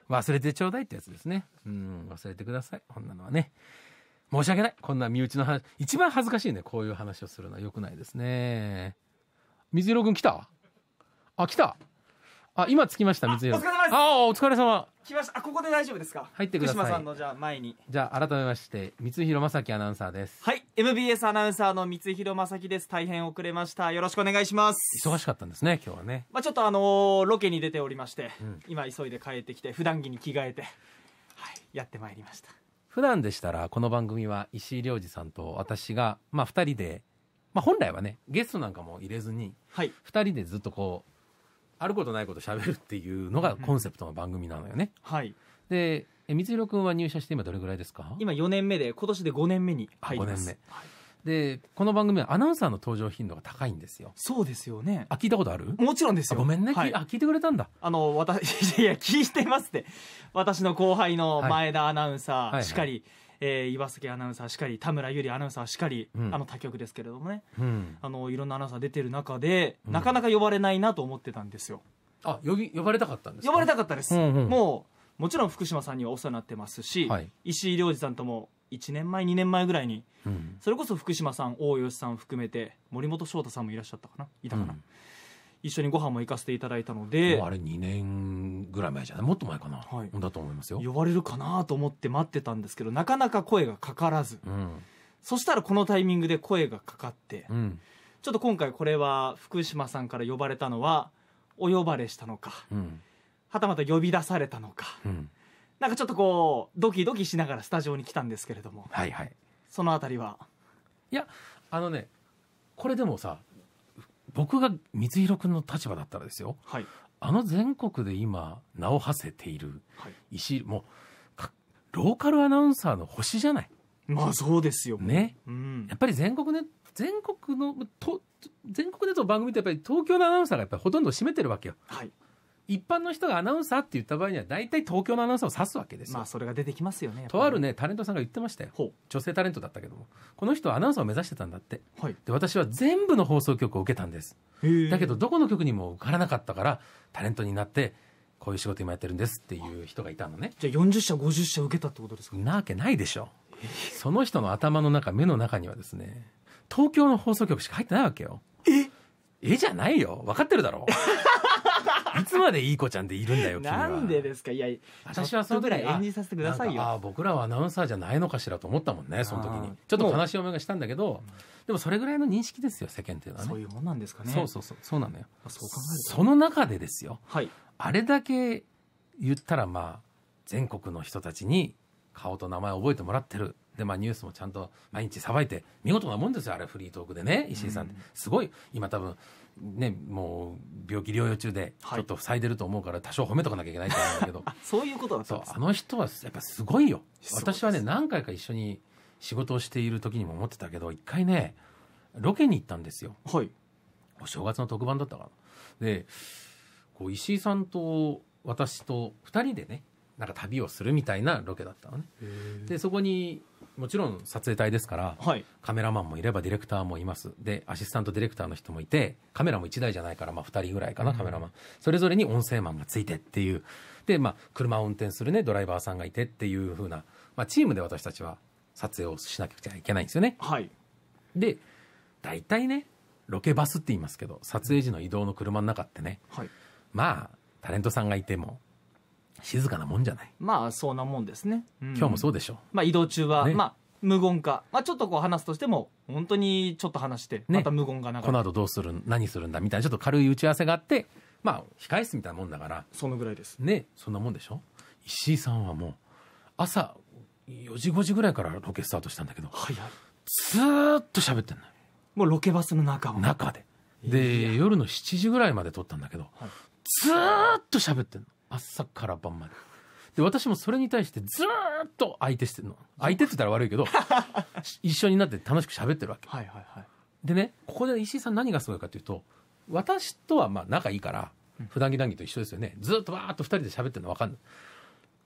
忘れてちょうだいってやつですね。うん、忘れてください。こんなのはね。申し訳ない。こんな身内の話。一番恥ずかしいね。こういう話をするのは良くないですね。水色くん来たあ、来たあ、今着きました、水色。お疲れ様です。ああ、お疲れ様。来ました。あ、ここで大丈夫ですか。入ってください。福島さんのじゃあ前に。じゃあ改めまして、三弘正樹アナウンサーです。はい、MBS アナウンサーの三弘正樹です。大変遅れました。よろしくお願いします。忙しかったんですね、今日はね。まあちょっとあのー、ロケに出ておりまして、うん、今急いで帰ってきて、普段着に着替えて、はい、やってまいりました。普段でしたらこの番組は石井亮次さんと私が、まあ、2人で、まあ、本来はねゲストなんかも入れずに、はい、2人でずっとこうあることないこと喋るっていうのがコンセプトの番組なのよね。はい。で、え水色君は入社して今どれぐらいですか今4年目で、今年で5年目に入ります。5年目。はいでこの番組はアナウンサーの登場頻度が高いんですよそうですよねあ聞いたことあるもちろんですよごめんね、はい、あ聞いてくれたんだあの私 いや聞いてますって私の後輩の前田アナウンサー、はい、しかり、はいはいえー、岩崎アナウンサーしかり田村ゆりアナウンサーしかり、うん、あの他局ですけれどもね、うん、あのいろんなアナウンサー出てる中で、なかなか呼ばれないなと思ってたんですよ。あ呼び呼ばれたかったんです呼ばれたかったです、うんうん、もうもちろん福島さんにはお世話になってますし、はい、石井亮次さんとも1年前2年前ぐらいに、うん、それこそ福島さん大吉さん含めて森本翔太さんもいらっしゃったかないたかな、うん一緒にご飯も行かせていただいたのであれ2年ぐらい前じゃないもっと前かな、はい、だと思いますよ呼ばれるかなと思って待ってたんですけどなかなか声がかからず、うん、そしたらこのタイミングで声がかかって、うん、ちょっと今回これは福島さんから呼ばれたのはお呼ばれしたのか、うん、はたまた呼び出されたのか、うん、なんかちょっとこうドキドキしながらスタジオに来たんですけれども、はいはい、その辺りはいやあのねこれでもさ僕が光弘君の立場だったらですよ、はい、あの全国で今名を馳せている石、はい、もうローカルアナウンサーの星じゃないまあそうですよね、うん、やっぱり全国ね全国のと全国でと番組ってやっぱり東京のアナウンサーがやっぱりほとんど占めてるわけよ、はい、一般の人がアナウンサーって言った場合には大体東京のアナウンサーを指すわけですよ。まあそれが出てきますよね。とあるねタレントさんが言ってましたよ。女性タレントだったけどもこの人はアナウンサーを目指してたんだって。はい、で私は全部の放送局を受けたんです。だけどどこの局にも受からなかったからタレントになってこういう仕事今やってるんですっていう人がいたのね。じゃあ40社50社受けたってことですかなわけないでしょ。その人の頭の中目の中にはですね東京の放送局しか入ってないわけよ。ええじゃないよ分かってるだろう。いつまでいい子ちゃんでいるんだよ君はなんでですかいや私はそのぐらい演じさせてくださいよああ僕らはアナウンサーじゃないのかしらと思ったもんねその時にちょっと悲しい思いがしたんだけどでもそれぐらいの認識ですよ世間っていうのはねそういうもんなんですかねそうそうそうそうなのよそう考えるその中でですよ、はい、あれだけ言ったらまあ全国の人たちに顔と名前を覚えてもらってるで、まあ、ニュースもちゃんと毎日さばいて、見事なもんですよ、あれ、フリートークでね、石井さんって。すごい、今多分、ね、もう病気療養中でちょっと塞いでると思うから多少褒めとかなきゃいけないと思うんだけど そういうことだそうあの人はやっぱすごいよ私はね何回か一緒に仕事をしている時にも思ってたけど一回ねロケに行ったんですよ、はい、お正月の特番だったからでこう石井さんと私と2人でねなんか旅をするみたいなロケだったのねでそこにもちろん撮影隊ですから、はい、カメラマンもいればディレクターもいますでアシスタントディレクターの人もいてカメラも1台じゃないから、まあ、2人ぐらいかな、カメラマンそれぞれに音声マンがついてっていうで、まあ、車を運転する、ね、ドライバーさんがいてっていうふうな、まあ、チームで私たちは撮影をしなきゃいけないんですよね。はい、で大体ねロケバスって言いますけど撮影時の移動の車の中ってね、はい、まあタレントさんがいても静かなもんじゃないまあそんなもんですね、うん、今日もそうでしょまあ移動中は、ね、まあ無言か、まあ、ちょっとこう話すとしても本当にちょっと話して、また無言が流れ、ね、この後どうする何するんだみたいなちょっと軽い打ち合わせがあってまあ控え室みたいなもんだからそのぐらいですねそんなもんでしょ石井さんはもう朝4時5時ぐらいからロケスタートしたんだけど早いずーっと喋ってんのよもうロケバスの中を中でで夜の7時ぐらいまで撮ったんだけど、はい、ずーっと喋ってんの朝から晩まで。で、私もそれに対してずーっと相手してるの。相手って言ったら悪いけど、一緒になって楽しく喋ってるわけ。はいはいはい。でね、ここで石井さん何がすごいかというと、私とはまあ仲いいから、普段着談義と一緒ですよね。ずっとわーっと二人で喋ってるの分かんない。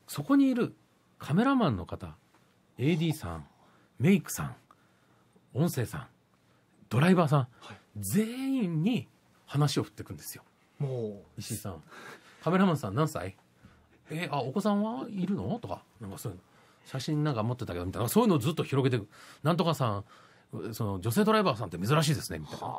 そこにいるカメラマンの方、AD さん、メイクさん、音声さん、ドライバーさん、はい、全員に話を振っていくんですよ。もう。石井さん。カメラマンさん何歳えー、あ、お子さんはいるのとか、なんかそういうの。写真なんか持ってたけど、みたいな。そういうのをずっと広げていく。なんとかさん、その女性ドライバーさんって珍しいですね、みたいな。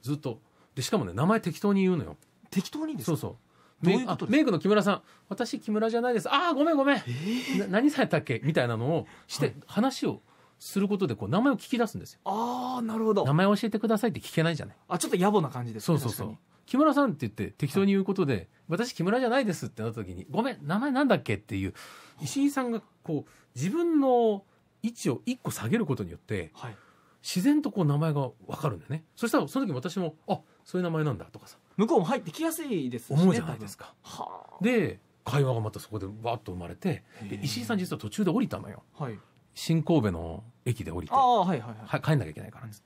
ずっと。で、しかもね、名前適当に言うのよ。適当にですかそうそう。どういうことメイクの木村さん、私木村じゃないです。ああ、ごめんごめん。えー、何されたっけみたいなのをして、はい、話をすることで、こう、名前を聞き出すんですよ。ああ、なるほど。名前教えてくださいって聞けないじゃない。あ、ちょっと野暮な感じですね。そうそうそう。木村さんって言って適当に言うことで、はい、私木村じゃないですってなった時に、ごめん、名前なんだっけっていう、石井さんがこう、自分の位置を1個下げることによって、はい、自然とこう名前が分かるんだよね。そしたらその時私も、あそういう名前なんだとかさ。向こうも入ってきやすいですし、ね、思うじゃないですか。で、会話がまたそこでわっと生まれて、石井さん実は途中で降りたのよ。はい、新神戸の駅で降りて、あはいはいはい、帰んなきゃいけないからって。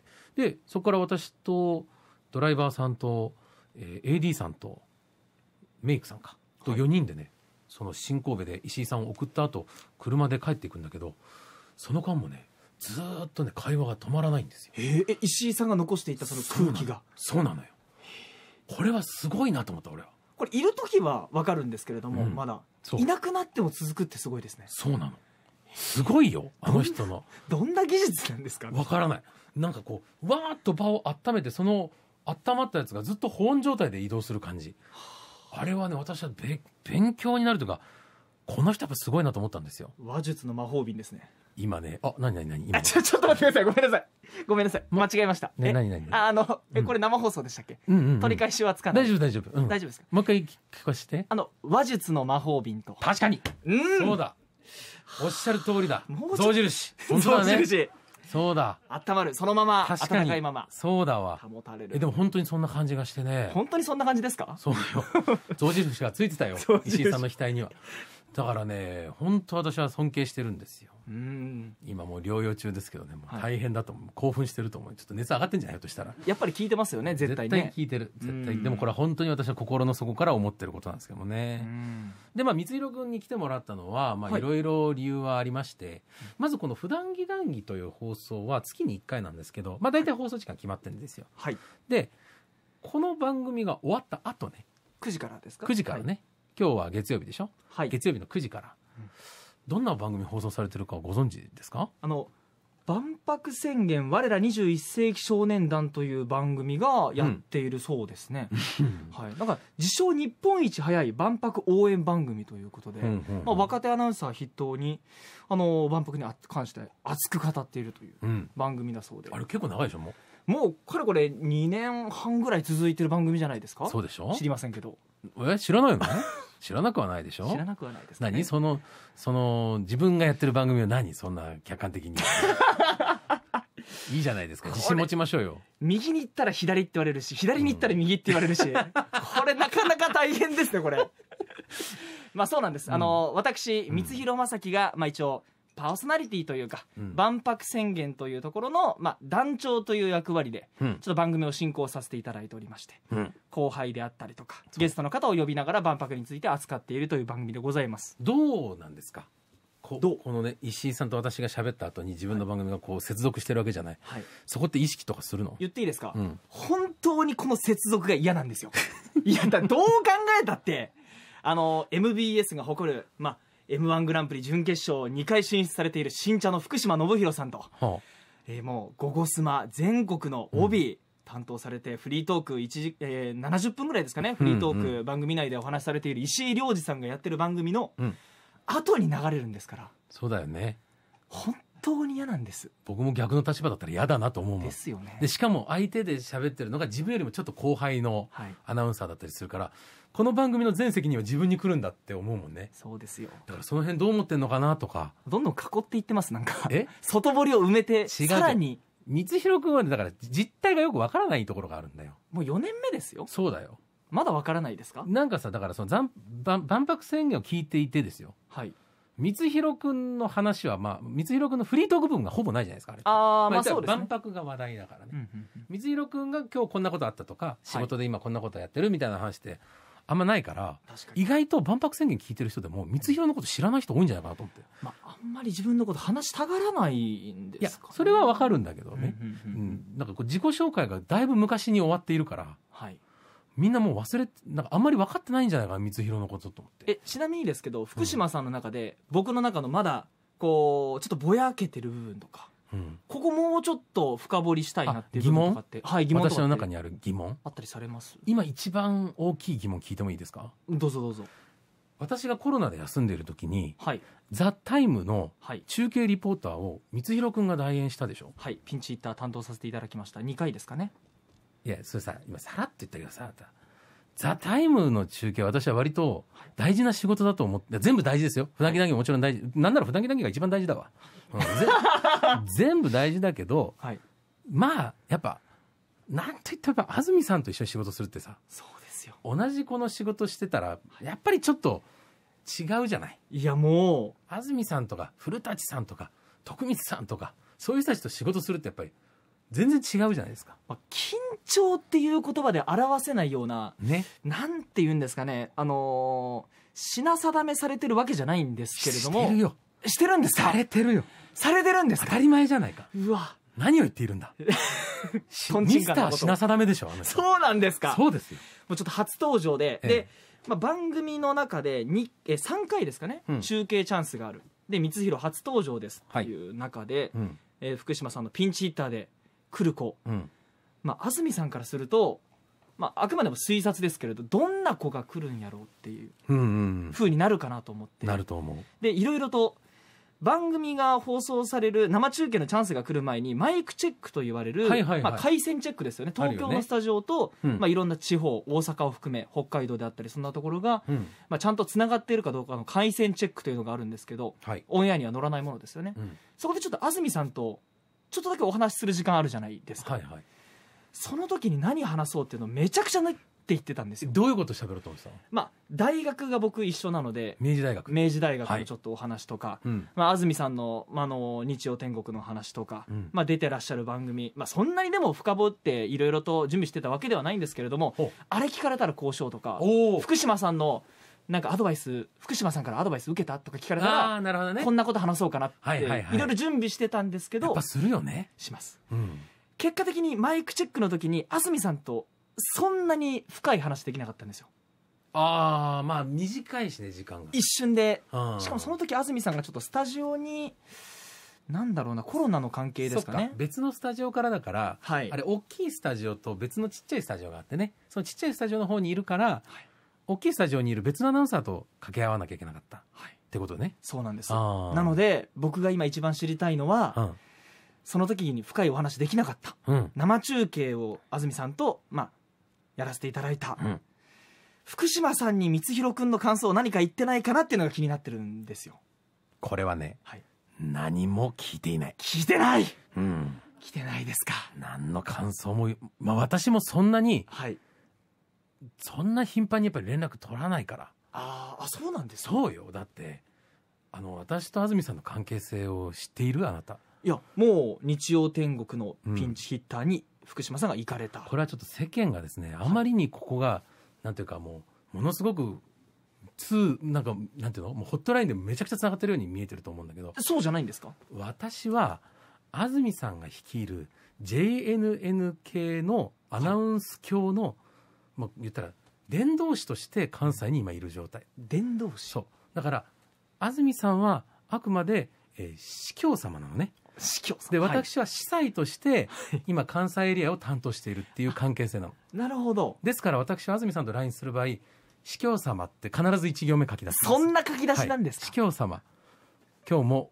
で、そこから私とドライバーさんと、えー、AD さんとメイクさんかと4人でね、はい、その新神戸で石井さんを送った後車で帰っていくんだけどその間もねずっとね会話が止まらないんですよ。えー、石井さんが残していたその空気がそうなのよ。これはすごいなと思った俺は。これいる時は分かるんですけれども、うん、まだいなくなっても続くってすごいですね。そうなのすごいよあの人の どんな技術なんですか、ね、分からないなんかこうわーっと場を温めてその温まったやつがずっと保温状態で移動する感じあれはね私はべ勉強になるとかこの人やっぱすごいなと思ったんですよ話術の魔法瓶ですね今ねあなになにちょちょっと待ってくださいごめんなさいごめんなさい間違えましたねなにあのえこれ生放送でしたっけ、うんうん取り返しはつかない大丈夫大丈夫、大丈夫ですかもう一回聞かせてあの話術の魔法瓶と確かにうんそうだおっしゃる通りだ象印象印そうだ温まるそのまま確かにかいままそうだわ保たれるえでも本当にそんな感じがしてね本当にそんな感じですかそうよ 象印がついてたよ石井さんの額にはだからね本当私は尊敬してるんですよ今もう療養中ですけどねもう大変だと、はい、興奮してると思うちょっと熱上がってんじゃないとしたらやっぱり聞いてますよね絶対ね聞いてる絶対でもこれは本当に私は心の底から思ってることなんですけどもねでまあ光弘君に来てもらったのはいろいろ理由はありまして、はい、まずこの「普段着談義」という放送は月に1回なんですけど、まあ、大体放送時間決まってるんですよ、はい、でこの番組が終わった後ね9時からですか9時からね、今日は月曜日でしょ、はい、月曜日の9時から、どんな番組放送されてるかご存知ですかあの万博宣言我ら21世紀少年団という番組がやっているそうですね、うん、はい、なんか自称日本一早い万博応援番組ということで、まあ、若手アナウンサー筆頭にあの万博に関して熱く語っているという番組だそうで、うん、あれ結構長いでしょもうもうかれこれ2年半ぐらい続いてる番組じゃないですかそうでしょ知りませんけどえ知らないの知らなくはないでしょ知らなくはないです、ね、何そのその自分がやってる番組は何そんな客観的にいいじゃないですか自信持ちましょうよ右に行ったら左って言われるし左に行ったら右って言われるし、うん、これなかなか大変ですねこれまあそうなんです、うん、あの私光弘正樹が、まあ、一応パーソナリティというか、うん、万博宣言というところの、まあ、団長という役割で、ちょっと番組を進行させていただいておりまして、うん、後輩であったりとかゲストの方を呼びながら万博について扱っているという番組でございますどうなんですかこどうこのね石井さんと私が喋った後に自分の番組がこう接続してるわけじゃない、はい、そこって意識とかするの言っていいですか、うん、本当にこの接続が嫌なんですよ いやだどう考えたってあの MBS が誇るまあ m 1グランプリ準決勝2回進出されている新茶の福島信弘さんと、はあ、えー、もう「ゴゴスマ」全国の帯担当されてフリートーク1時、えー、70分ぐらいですかねフリートーク番組内でお話しされている石井亮次さんがやってる番組の後に流れるんですから、うん、そうだよね本当に嫌なんです僕も逆の立場だったら嫌だなと思うですよねでしかも相手で喋ってるのが自分よりもちょっと後輩のアナウンサーだったりするから、はいこの番組の全席には自分に来るんだって思うもんねそうですよだからその辺どう思ってんのかなとかどんどん囲っていってますなんかえ外堀を埋めてさらに光弘君は、ね、だから実態がよくわからないところがあるんだよもう4年目ですよそうだよまだわからないですかなんかさだからその万博宣言を聞いていてですよはい光弘君の話は、まあ、光弘君のフリートーク部分がほぼないじゃないですか、あれ。あ、まあそうです、ね、万博が話題だからね。うんうんうん、光弘君が今日こんなことあったとか、仕事で今こんなことやってるみたいな話って、あんまないから意外と万博宣言聞いてる人でも光弘のこと知らない人多いんじゃないかなと思って、まあ、あんまり自分のこと話したがらないんです、ね、いやそれはわかるんだけどね、うんなんか自己紹介がだいぶ昔に終わっているから、はい、みんなもう忘れなんかあんまり分かってないんじゃないかな光弘のことと思ってえちなみにですけど福島さんの中で、僕の中のまだこうちょっとぼやけてる部分とかここもうちょっと深掘りしたいなっていう疑問って、はい、疑問私の中にある疑問あったりされます今一番大きい疑問聞いてもいいですかどうぞどうぞ私がコロナで休んでいる時に「はい、ザ・タイムの中継リポーターを光弘君が代演したでしょはいピンチヒッター担当させていただきました2回ですかねいやそれさ今さらっと言ったけどさザ・タイムの中継は私は割と大事な仕事だと思って、全部大事ですよ。船木投げももちろん大事。なんなら船木投げが一番大事だわ。うん、全部大事だけど、はい、まあ、やっぱ、なんと言っても安住さんと一緒に仕事するってさ、そうですよ。同じこの仕事してたら、やっぱりちょっと違うじゃない。いやもう。安住さんとか、古舘さんとか、徳光さんとか、そういう人たちと仕事するってやっぱり、全然違うじゃないですか。まあ、緊張っていう言葉で表せないような、ね、なんて言うんですかね、あのー、品定めされてるわけじゃないんですけれども。してるよ。してるんですかされてるよ。されてるんです当たり前じゃないか。うわ。何を言っているんだ ミスター品定めでしょあのそうなんですかそうですよもうちょっと初登場で、ええ、で、まあ、番組の中で2え3回ですかね、うん、中継チャンスがあるで光弘初登場ですっていう中で、はいうん、えー、福島さんのピンチヒッターで来る子、うん、まあ、安住さんからすると、まあ、あくまでも推察ですけれどどんな子が来るんやろうっていうふうになるかなと思って、なると思うでいろいろと番組が放送される生中継のチャンスが来る前にマイクチェックと言われる、はいはいはい、まあ、回線チェックですよね東京のスタジオと、ねうん、まあ、いろんな地方大阪を含め北海道であったりそんなところが、うん、まあ、ちゃんとつながっているかどうかの回線チェックというのがあるんですけど、はい、オンエアには乗らないものですよね、うん、そこでちょっと安住さんとちょっとだけお話しする時間あるじゃないですか、はいはい、その時に何話そうっていうのめちゃくちゃなって言ってたんですよどういうことしろうと思ってたの、まあ、大学が僕一緒なので明治大学明治大学のちょっとお話とか、はいうん、まあ、安住さんの,、まあの日曜天国の話とか、うん、まあ、出てらっしゃる番組、まあ、そんなにでも深掘っていろいろと準備してたわけではないんですけれどもあれ聞かれたら交渉とか福島さんのなんかアドバイス福島さんからアドバイス受けたとか聞かれたらあなるほどねこんなこと話そうかなって、はいはいはいろいろ準備してたんですけやっどぱするよね、しますうん、結果的にマイクチェックの時に安住さんとそんなに深い話できなかったんですよああまあ短いしね時間が一瞬でうんしかもその時安住さんがちょっとスタジオになんだろうなコロナの関係ですかね別のスタジオからだからはいあれ大きいスタジオと別のちっちゃいスタジオがあってねそのちっちゃいスタジオの方にいるから、大きいスタジオにいる別のアナウンサーと掛け合わなきゃいけなかった、はい、ってことねそうなんですなので僕が今一番知りたいのは、うん、その時に深いお話できなかった、うん、生中継を安住さんと、まあ、やらせていただいた、うん、福島さんに光弘君の感想を何か言ってないかなっていうのが気になってるんですよこれはね、はい、何も聞いていない聞いてない、うん、いてないですか何の感想も、まあ、私もそんなに、はい、そんな頻繁にやっぱり連絡取らないからああそうなんですかそうよだってあの私と安住さんの関係性を知っているあなたいやもう日曜天国のピンチヒッターに福島さんが行かれた、これはちょっと世間がですねあまりにここが、なんていうかもうものすごくー、なんかなんていうのもうホットラインでめちゃくちゃつながってるように見えてると思うんだけどそうじゃないんですか私は安住さんが率いる JNN 系のアナウンス教の言ったら伝道師として関西に今いる状態伝道師そうだから安住さんはあくまで、えー、司教様なのね司教で私は司祭として、今関西エリアを担当しているっていう関係性なのなるほどですから私は安住さんと LINE する場合司教様って必ず1行目書き出すそんな書き出しなんですか、はい、司教様今日も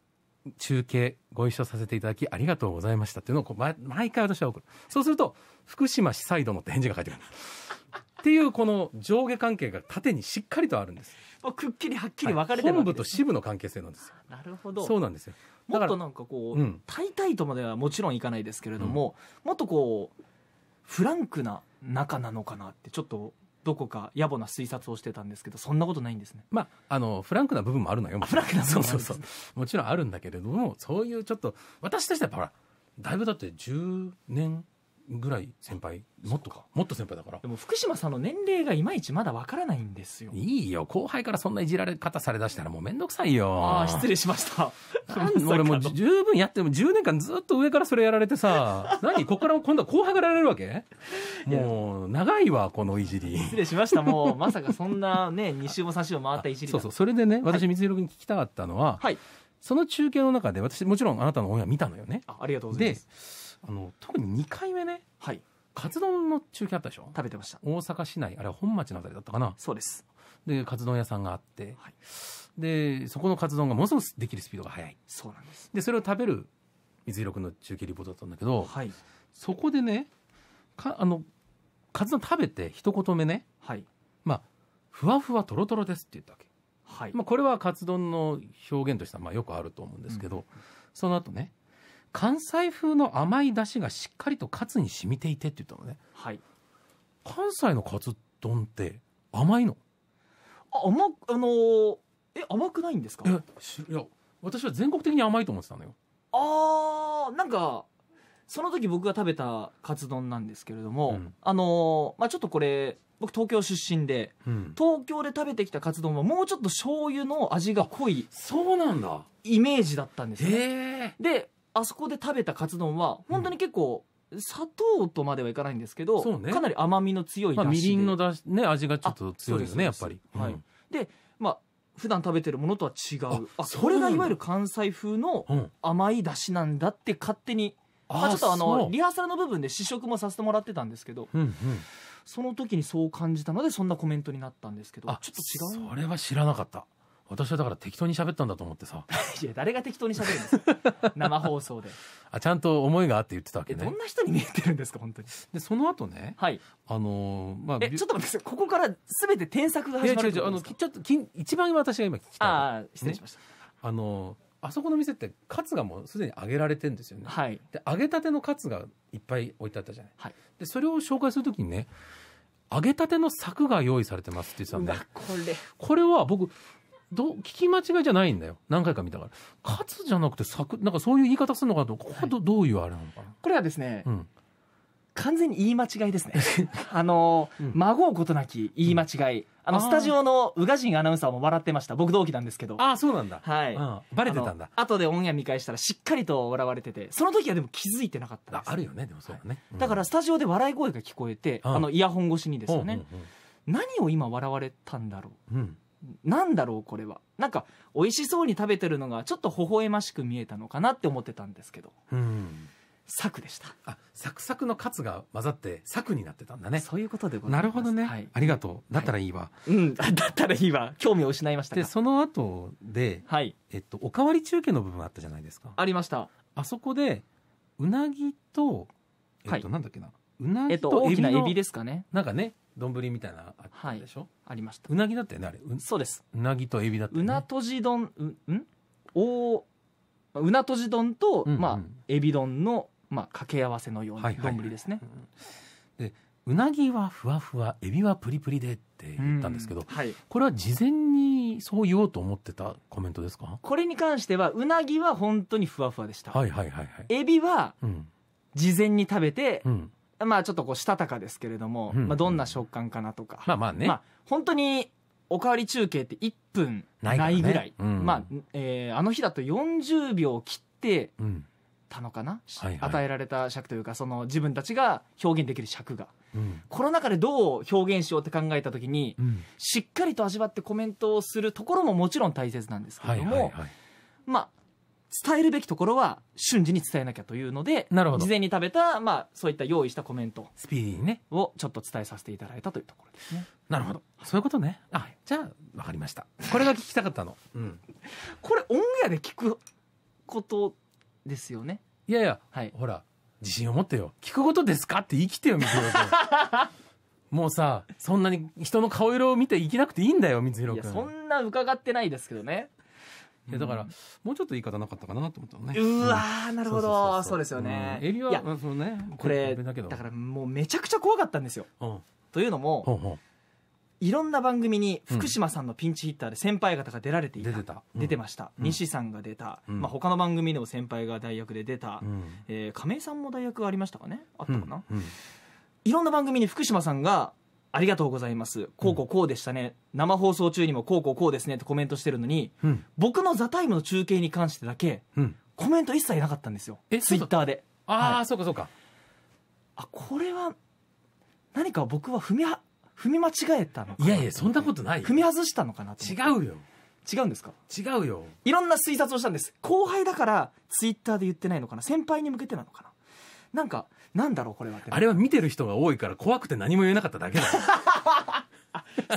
中継ご一緒させていただきありがとうございましたっていうのをこう毎回私は送るそうすると福島司祭殿って返事が返ってくるっていうこの上下関係が縦にしっかりとあるんです。も うくっきりはっきり分かれてる、ねはい、本部と支部の関係性なんですよ。なるほど。そうなんですよ。もっとなんかこう、うん、大体とまではもちろんいかないですけれども、うん、もっとこうフランクな仲なのかなってちょっとどこか野暮な推察をしてたんですけどそんなことないんですね。まああのフランクな部分もあるのよ。フランクな部分もそうそうそう。もちろんあるんだけれどもそういうちょっと私としてはほらだいぶだって10年ぐらい先輩もっとかもっと先輩だからでも福島さんの年齢がいまいちまだわからないんですよいいよ後輩からそんないじられ方されだしたらもうめんどくさいよああ失礼しました 俺もう十分やっても10年間ずっと上からそれやられてさ 何ここから今度は後輩がらやられるわけもう長いわこのいじり失礼しましたもうまさかそんなね2週 も3週も回ったいじりそうそうそれでね私光弘君に聞きたかったのは、はい、その中継の中で私もちろんあなたのオンエア見たのよねありがとうございますあの特に2回目ね、はい、カツ丼の中継あったでしょ食べてました大阪市内あれは本町のあたりだったかなそうですでカツ丼屋さんがあって、はい、でそこのカツ丼がものすごくできるスピードが速いそうなんですでそれを食べる水色君の中継リポートだったんだけど、はい、そこでねかあのカツ丼食べて一言目ね、はい、まあふわふわとろとろですって言ったわけ、はいまあ、これはカツ丼の表現としてはまあよくあると思うんですけど、うん、その後ね関西風の甘い出汁がしっかりとカツに染みていてって言ったのね、はい、関西のカツ丼って甘いの甘あのーえ甘くないんですかいや私は全国的に甘いと思ってたのよあーなんかその時僕が食べたカツ丼なんですけれども、うんあのーまあ、ちょっとこれ僕東京出身でうん東京で食べてきたカツ丼はもうちょっと醤油の味が濃いそうなんだイメージだったんですよねえであそこで食べたカツ丼は本当に結構、砂糖とまではいかないんですけど、ねかなり甘みの強いまあ、みりんのだし、ね、味がちょっと強いよね、やっぱうり。はいん、でまあ普段食べてるものとは違うああそこれがいわゆる関西風の甘い出汁なんだって勝手にまあ、ちょっとあのリハーサルの部分で試食もさせてもらってたんですけどうんうん、その時にそう感じたのでそんなコメントになったんですけどあちょっと違うそれは知らなかった私はだから適当に喋ったんだと思ってさ いや誰が適当に喋るんですか 生放送であちゃんと思いがあって言ってたわけねどんな人に見えてるんですか本当にでその後ねはいあのー、まあえちょっと待ってくださいここから全て添削が始まるいや違う違うあのちょっと一番私が今聞きたいああ失礼しました、ね、あのーあそこの店ってカツがもうすでに揚げられてんですよね、はい、で揚げたてのカツがいっぱい置いてあったじゃない、はい、でそれを紹介するときにね揚げたての柵が用意されてますって言ってたんでこれこれは僕ど聞き間違いじゃないんだよ何回か見たから勝つじゃなくて作なんかそういう言い方するのかとここはど,、どういうあれなのかなこれはですね、うん完全に言い間違いですね。あの、うん、孫うことなき言い間違い。うん、あの、スタジオの宇賀神アナウンサーも笑ってました。僕同期なんですけど。ああ、そうなんだ。はい。うん、バレてたんだ。後でオンエア見返したらしっかりと笑われてて、その時はでも気づいてなかったです。あるよね、でもそうだね、はい、だからスタジオで笑い声が聞こえて、あの、イヤホン越しにですよね。何を今笑われたんだろう。なんだろうこれはなんか美味しそうに食べてるのがちょっと微笑ましく見えたのかなって思ってたんですけど、うん、クでしたあサクサクのカツが混ざってクになってたんだねそういうことでございますなるほどね、はい、ありがとうだったらいいわ、はい、うん だったらいいわ興味を失いましたでその後で、はいえっと、おかわり中継の部分あったじゃないですかありましたあそこでうなぎとえっと、なんだっけな、うなぎとえっと、大きなエビですかねなんかね丼みたいなあったでしょ、はい、ありましたうなぎだったよねあれうそうですうなぎとエビだった、ね、うなとじ丼うんおうなとじ丼と、うんうん、まあ、エビ丼の、まあ、掛け合わせのような丼ですね、はいはい、でうなぎはふわふわエビはプリプリでって言ったんですけど、はい、これは事前にそう言おうと思ってたコメントですかこれに関してはうなぎは本当にふわふわでしたはいはいはい、はい、エビは、うん、事前に食べて、うんまあちょっとこうしたたかですけれども、うんうん、まあ、どんな食感かなとか、まあまあね、まあ、本当におかわり中継って1分ないぐらい、ねうん、まあえー、あの日だと40秒切ってたのかな、うんはいはい、与えられた尺というかその自分たちが表現できる尺が、うん、この中でどう表現しようって考えた時に、しっかりと味わってコメントをするところももちろん大切なんですけれども、はいはいはい、まあ伝えるべきところは瞬時に伝えなきゃというので事前に食べた、まあ、そういった用意したコメントスピーディーにねをちょっと伝えさせていただいたというところですね。なるほどそういうことねあじゃあ分かりましたこれが聞きたかったの、うん、これオンエアで聞くことですよねいやいや、はい、ほら自信を持ってよ聞くことですかって生きてよ水野君 もうさそんなに人の顔色を見て生きなくていいんだよ水野君そんな伺ってないですけどねいやだから、もうちょっと言い方なかったかなと思ったのね。うわなるほどそうですよね。エリアはそのねこれだからもうめちゃくちゃ怖かったんですよ。というのも。いろんな番組に福島さんのピンチヒッターで先輩方が出られていた,、出てた出てました、西さんが出た、まあ、他の番組でも先輩が代役で出た、うえ亀井さんも代役ありましたかねあったかな、いろんな番組に福島さんがありがとうございます。こうこうこうでしたね。うん、生放送中にもこうこうこうですねってコメントしてるのに、うん、僕の「ザタイムの中継に関してだけ、うん、コメント一切なかったんですよ。ツイッターで。ああ、はい、そうかそうか。あ、これは、何か僕は踏みは、踏み間違えたのかいやいや、そんなことない踏み外したのかな違うよ。違うんですか違うよ。いろんな推察をしたんです。後輩だから、ツイッターで言ってないのかな先輩に向けてなのかななんか、なんだろうこれはあれは見てる人が多いから怖くて何も言えなかっただけだよ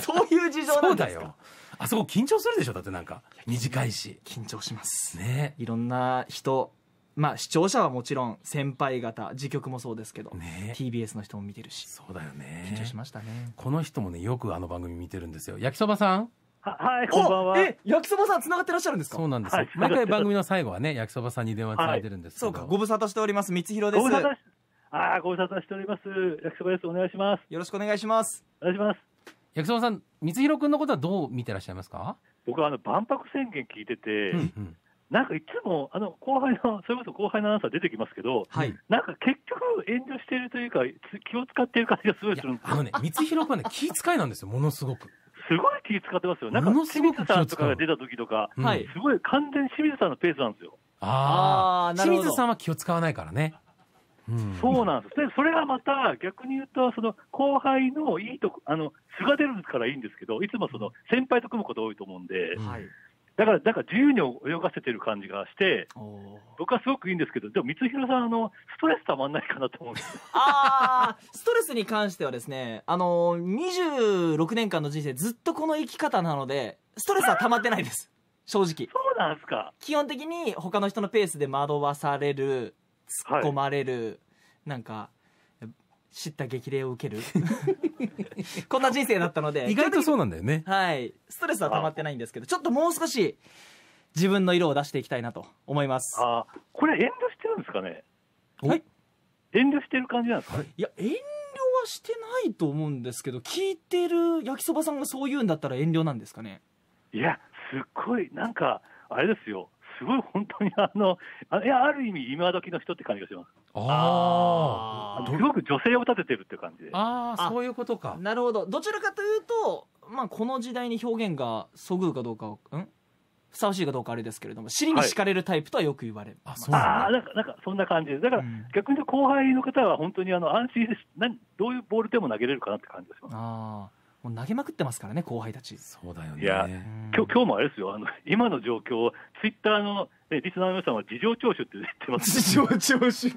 そういう事情なんですかそうだよあそこ緊張するでしょだってなんか短いし緊張しますねいろんな人まあ視聴者はもちろん先輩方自局もそうですけど、ね、TBS の人も見てるしそうだよね緊張しましたねこの人もねよくあの番組見てるんですよ焼きそばさんはい、こんばんは。え、焼きそばさん繋がってらっしゃるんですか。そうなんですよ。はい、毎回番組の最後はね、焼きそばさんに電話つないでるんですけど、はい、そうか、ご無沙汰しております。光弘です。ご無沙汰ああ、ご無沙汰しております。焼きそばです。お願いします。よろしくお願いします。お願いします。焼きそばさん、光弘君のことはどう見てらっしゃいますか僕はあの万博宣言聞いてて、うんうん、なんかいつもあの後輩の、それこそ後輩のアナウンサー出てきますけど、はい、なんか結局、遠慮しているというか、気を使っている感じがすごいするんですあのね、光弘君はね、気遣いなんですよ、ものすごく。すごい気使ってますよ。なんか、清水さんとかが出た時とか、はい、すごい完全に清水さんのペースなんですよ。ああ、なるほど。清水さんは気を使わないからね。そうなんです。で、それがまた逆に言うと、その後輩のいいとこ、あの、素が出るからいいんですけど、いつもその先輩と組むこと多いと思うんで、はい、だから、だから自由に泳がせてる感じがして、僕はすごくいいんですけど、でも光弘さん、あの、ストレスたまんないかなと思うんですああ、ストレスに関してはですね、あの、26年間の人生ずっとこの生き方なので、ストレスはたまってないです。正直。そうなんですか。基本的に他の人のペースで惑わされる、突っ込まれる、はい、なんか知った激励を受ける こんな人生だったので意外とそうなんだよねはいストレスは溜まってないんですけどちょっともう少し自分の色を出していきたいなと思いますあこれ遠慮してるんですかねはい遠慮してる感じなんですか、ね、いや遠慮はしてないと思うんですけど聞いてる焼きそばさんがそう言うんだったら遠慮なんですかねいやすっごいなんかあれですよすごい本当にあの、あいや、ある意味、今時の人って感じがします。ああ。すごく女性を立ててるって感じで。ああ、そういうことか。なるほど。どちらかというと、まあ、この時代に表現がそぐうかどうか、うんふさわしいかどうかあれですけれども、尻に敷かれるタイプとはよく言われる、はい、あそう、ね、あなんか、なんかそんな感じです、だから、うん、逆に後輩の方は本当にあの安心です、どういうボールでも投げれるかなって感じますああもう投げまくってますからね、後輩たち。そうだよね。いや、今日今日もあれですよ、あの今の状況、ツイッターの、ね、リスナーの皆さんは事情聴取って言ってます。事情聴取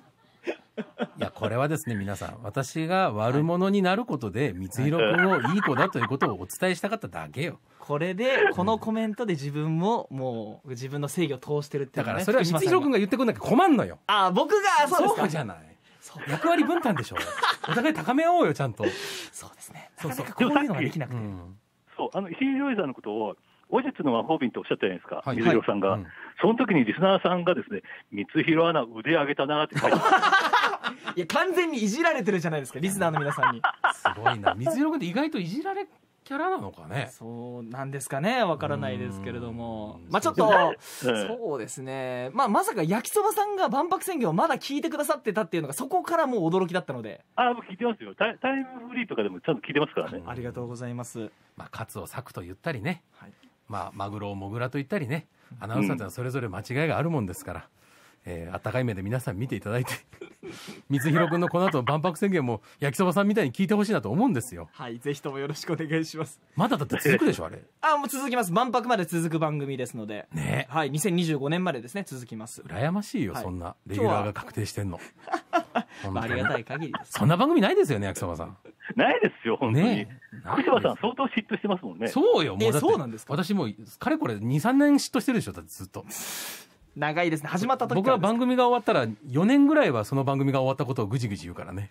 いや、これはですね、皆さん、私が悪者になることで、光弘君をいい子だということをお伝えしたかっただけよ。これで、このコメントで自分も、もう、自分の正義を通してるって、ね、だから、それは光弘君が言ってくんなきゃ困んのよ。あ、僕が、そうじゃない。役割分担でしょ お互い高め合おうよちゃんとそうですねそうそうこういうのができなくて、うん、そうあの石井亮さんのことを後日の魔法瓶とおっしゃったじゃないですか、はい、水広さんが、はいうん、その時にリスナーさんがですね光弘アナ腕上げたなって書いていや完全にいじられてるじゃないですかリスナーの皆さんにすごいな水広君って意外といじられキャラなのかねそうなんですかねわからないですけれどもまあちょっと、そうですね、まあ、まさか焼きそばさんが万博宣言をまだ聞いてくださってたっていうのがそこからもう驚きだったのであもう聞いてますよタイタイムフリーとかでもちゃんと聞いてますからねありがとうございます、まあ、カツをサくと言ったりね、はいまあ、マグロをモグラと言ったりねアナウンサーというのはそれぞれ間違いがあるもんですから、えー、温かい目で皆さん見ていただいて 光弘君のこの後の万博宣言も焼きそばさんみたいに聞いてほしいなと思うんですよはいぜひともよろしくお願いしますまだだって続くでしょあれ あもう続きます万博まで続く番組ですのでねはい2025年までですね続きます羨ましいよ、そんなレギュラーが確定してんの まあ、ありがたい限りです、そんな番組ないですよね焼きそばさんないですよ本当に、ね、福島さん相当嫉妬してますもんねそうよもうだってそうなんです私もうかれこれ23年嫉妬してるでしょだってずっと長いですね始まった時僕は番組が終わったら4年ぐらいはその番組が終わったことをぐじぐじ言うからね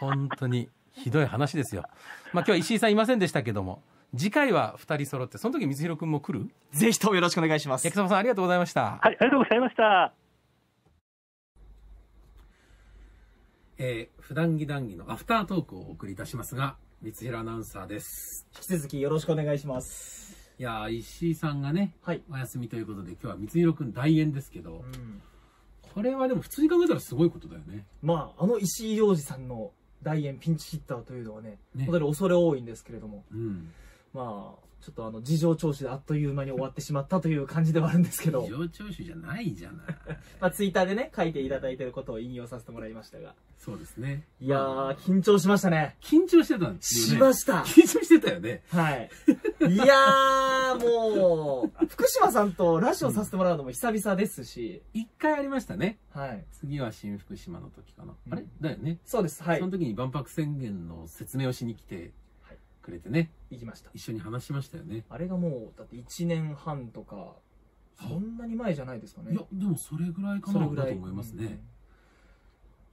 本当にひどい話ですよまあ今日は石井さんいませんでしたけども次回は2人揃ってその時光弘君も来るぜひともよろしくお願いします焼きそばさんありがとうございましたはいありがとうございましたえー、普段着談義のアフタートークをお送りいたしますが、光弘アナウンサーです。引き続きよろしくお願いします。いや石井さんがね、はい、お休みということで今日は光弘君代演ですけど、うん、これはでも普通に考えたらすごいことだよねまああの石井亮次さんの代演ピンチヒッターというのはね、ね、恐れ多いんですけれども、うん、まあ、ちょっとあの、事情聴取であっという間に終わってしまったという感じではあるんですけど。事情聴取じゃないじゃない。まあ、ツイッターでね、書いていただいてることを引用させてもらいましたが。そうですね。いやー、緊張しましたね。緊張してたんですよ、ね、しました。緊張してたよね。はい。いやー、もう、福島さんとラジオさせてもらうのも久々ですし。一、うん、回ありましたね。はい。次は新福島の時かな。うん、あれだよね。そうです。はい。その時に万博宣言の説明をしに来て、くれてね行きました一緒に話しましたよねあれがもうだって1年半とかそんなに前じゃないですかねいやでもそれぐらいかなと思いますね、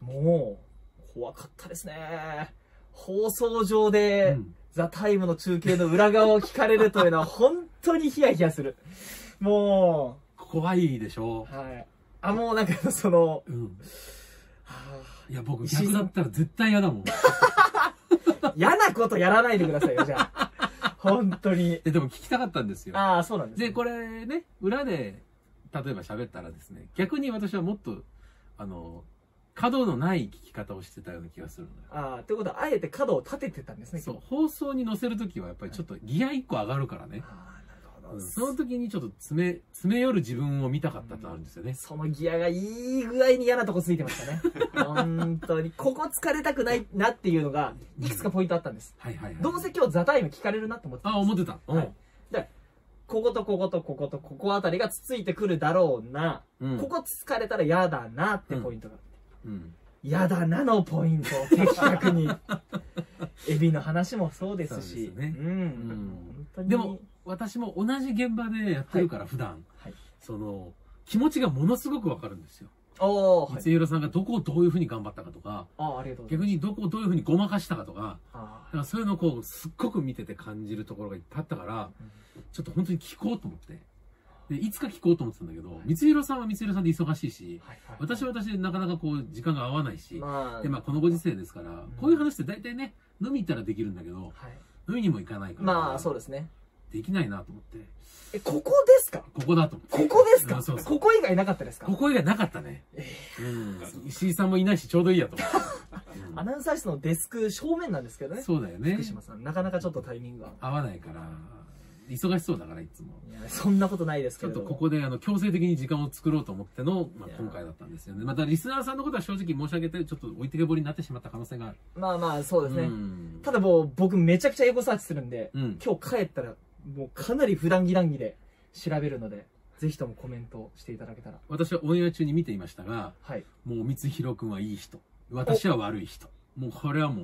うん、もう怖かったですね放送上で、うん「ザタイムの中継の裏側を聞かれるというのは本当にヒヤヒヤするもう怖いでしょはいあもうなんかその、うん、あ、いや僕逆だったら絶対嫌だもん 嫌なことやらないでくださいよ、じゃあ。本当に。え、でも聞きたかったんですよ。ああ、そうなんです、ね、で、これね、裏で、例えば喋ったらですね、逆に私はもっと、あの、角のない聞き方をしてたような気がするのよ。ああ、ってことは、あえて角を立ててたんですね、そう、放送に載せるときは、やっぱりちょっとギア1個上がるからね。はいその時にちょっと詰め、詰め寄る自分を見たかったとあるんですよね。そのギアがいい具合に嫌なとこついてましたね。本当に。ここ疲れたくないなっていうのが、いくつかポイントあったんです。はいはい、どうせ今日ザタイム聞かれるなと思ってた。あ、思ってた。うん、はい。で、こことこことこことここあたりがつついてくるだろうな。うん、ここかれたら嫌だなってポイントがあって。うん、うんだなのポイント的確にエビの話もそうですし、ね、うん、うん、でも私も同じ現場でやってるから、普段、はい、その、気持ちがものすごくわかるんですよ。光弘さんがどこをどういうふうに頑張ったかとか、逆にどこをどういうふうにごまかしたかとか、だからそういうのをこう、すっごく見てて感じるところがいっぱいあったから、うん、ちょっと本当に聞こうと思って。で、いつか聞こうと思ってたんだけど、はい、光弘さんは光弘さんで忙しいし、はいはいはい、私は私でなかなかこう、時間が合わないし、まあ、で、まあこのご時世ですから、うん、こういう話って大体ね、飲み行ったらできるんだけど、はい、飲みにも行かないから。まあそうですね。できないなと思って。え、ここですかここだと思って。ここですか、そうそうここ以外なかったですかここ以外なかったね。えー、うん。石井さんもいないし、ちょうどいいやと思って。うん、アナウンサー室のデスク正面なんですけどね。そうだよね。福島さん、なかなかちょっとタイミングが。合わないから。忙しそうだからいつもいやそんなことないですけどちょっとここであの強制的に時間を作ろうと思っての、まあ、今回だったんですよねまたリスナーさんのことは正直申し上げてちょっと置いてけぼりになってしまった可能性があるまあまあそうですね、ただもう僕めちゃくちゃエゴサーチするんで、うん、今日帰ったらもうかなり普段着談義で調べるので、ぜひともコメントしていただけたら。私はオンエア中に見ていましたが、はい。もう光弘君はいい人。私は悪い人。もうこれはも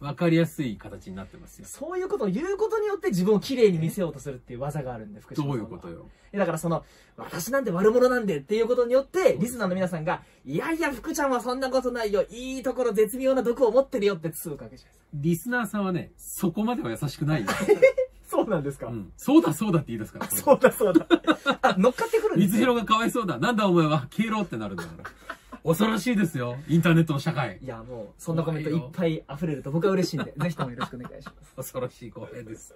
う、わかりやすい形になってますよ。そういうことを言うことによって自分を綺麗に見せようとするっていう技があるんで、福島さんどういうことよ。だからその、私なんて悪者なんでっていうことによって、リスナーの皆さんが、いやいや、福ちゃんはそんなことないよ。いいところ絶妙な毒を持ってるよって通うかけじゃないですか。リスナーさんはね、そこまでは優しくないよ。うなんですか、うん、そうだそうだって言い出すから。そうだそうだ。あ、乗っかってくるんです光弘がかわいそうだ。なんだお前は、消えろってなるんだから。恐ろしいですよ、インターネットの社会。いや、もう、そんなコメントいっぱい溢れると僕は嬉しいんで、ぜひともよろしくお願いします。恐ろしい光栄です。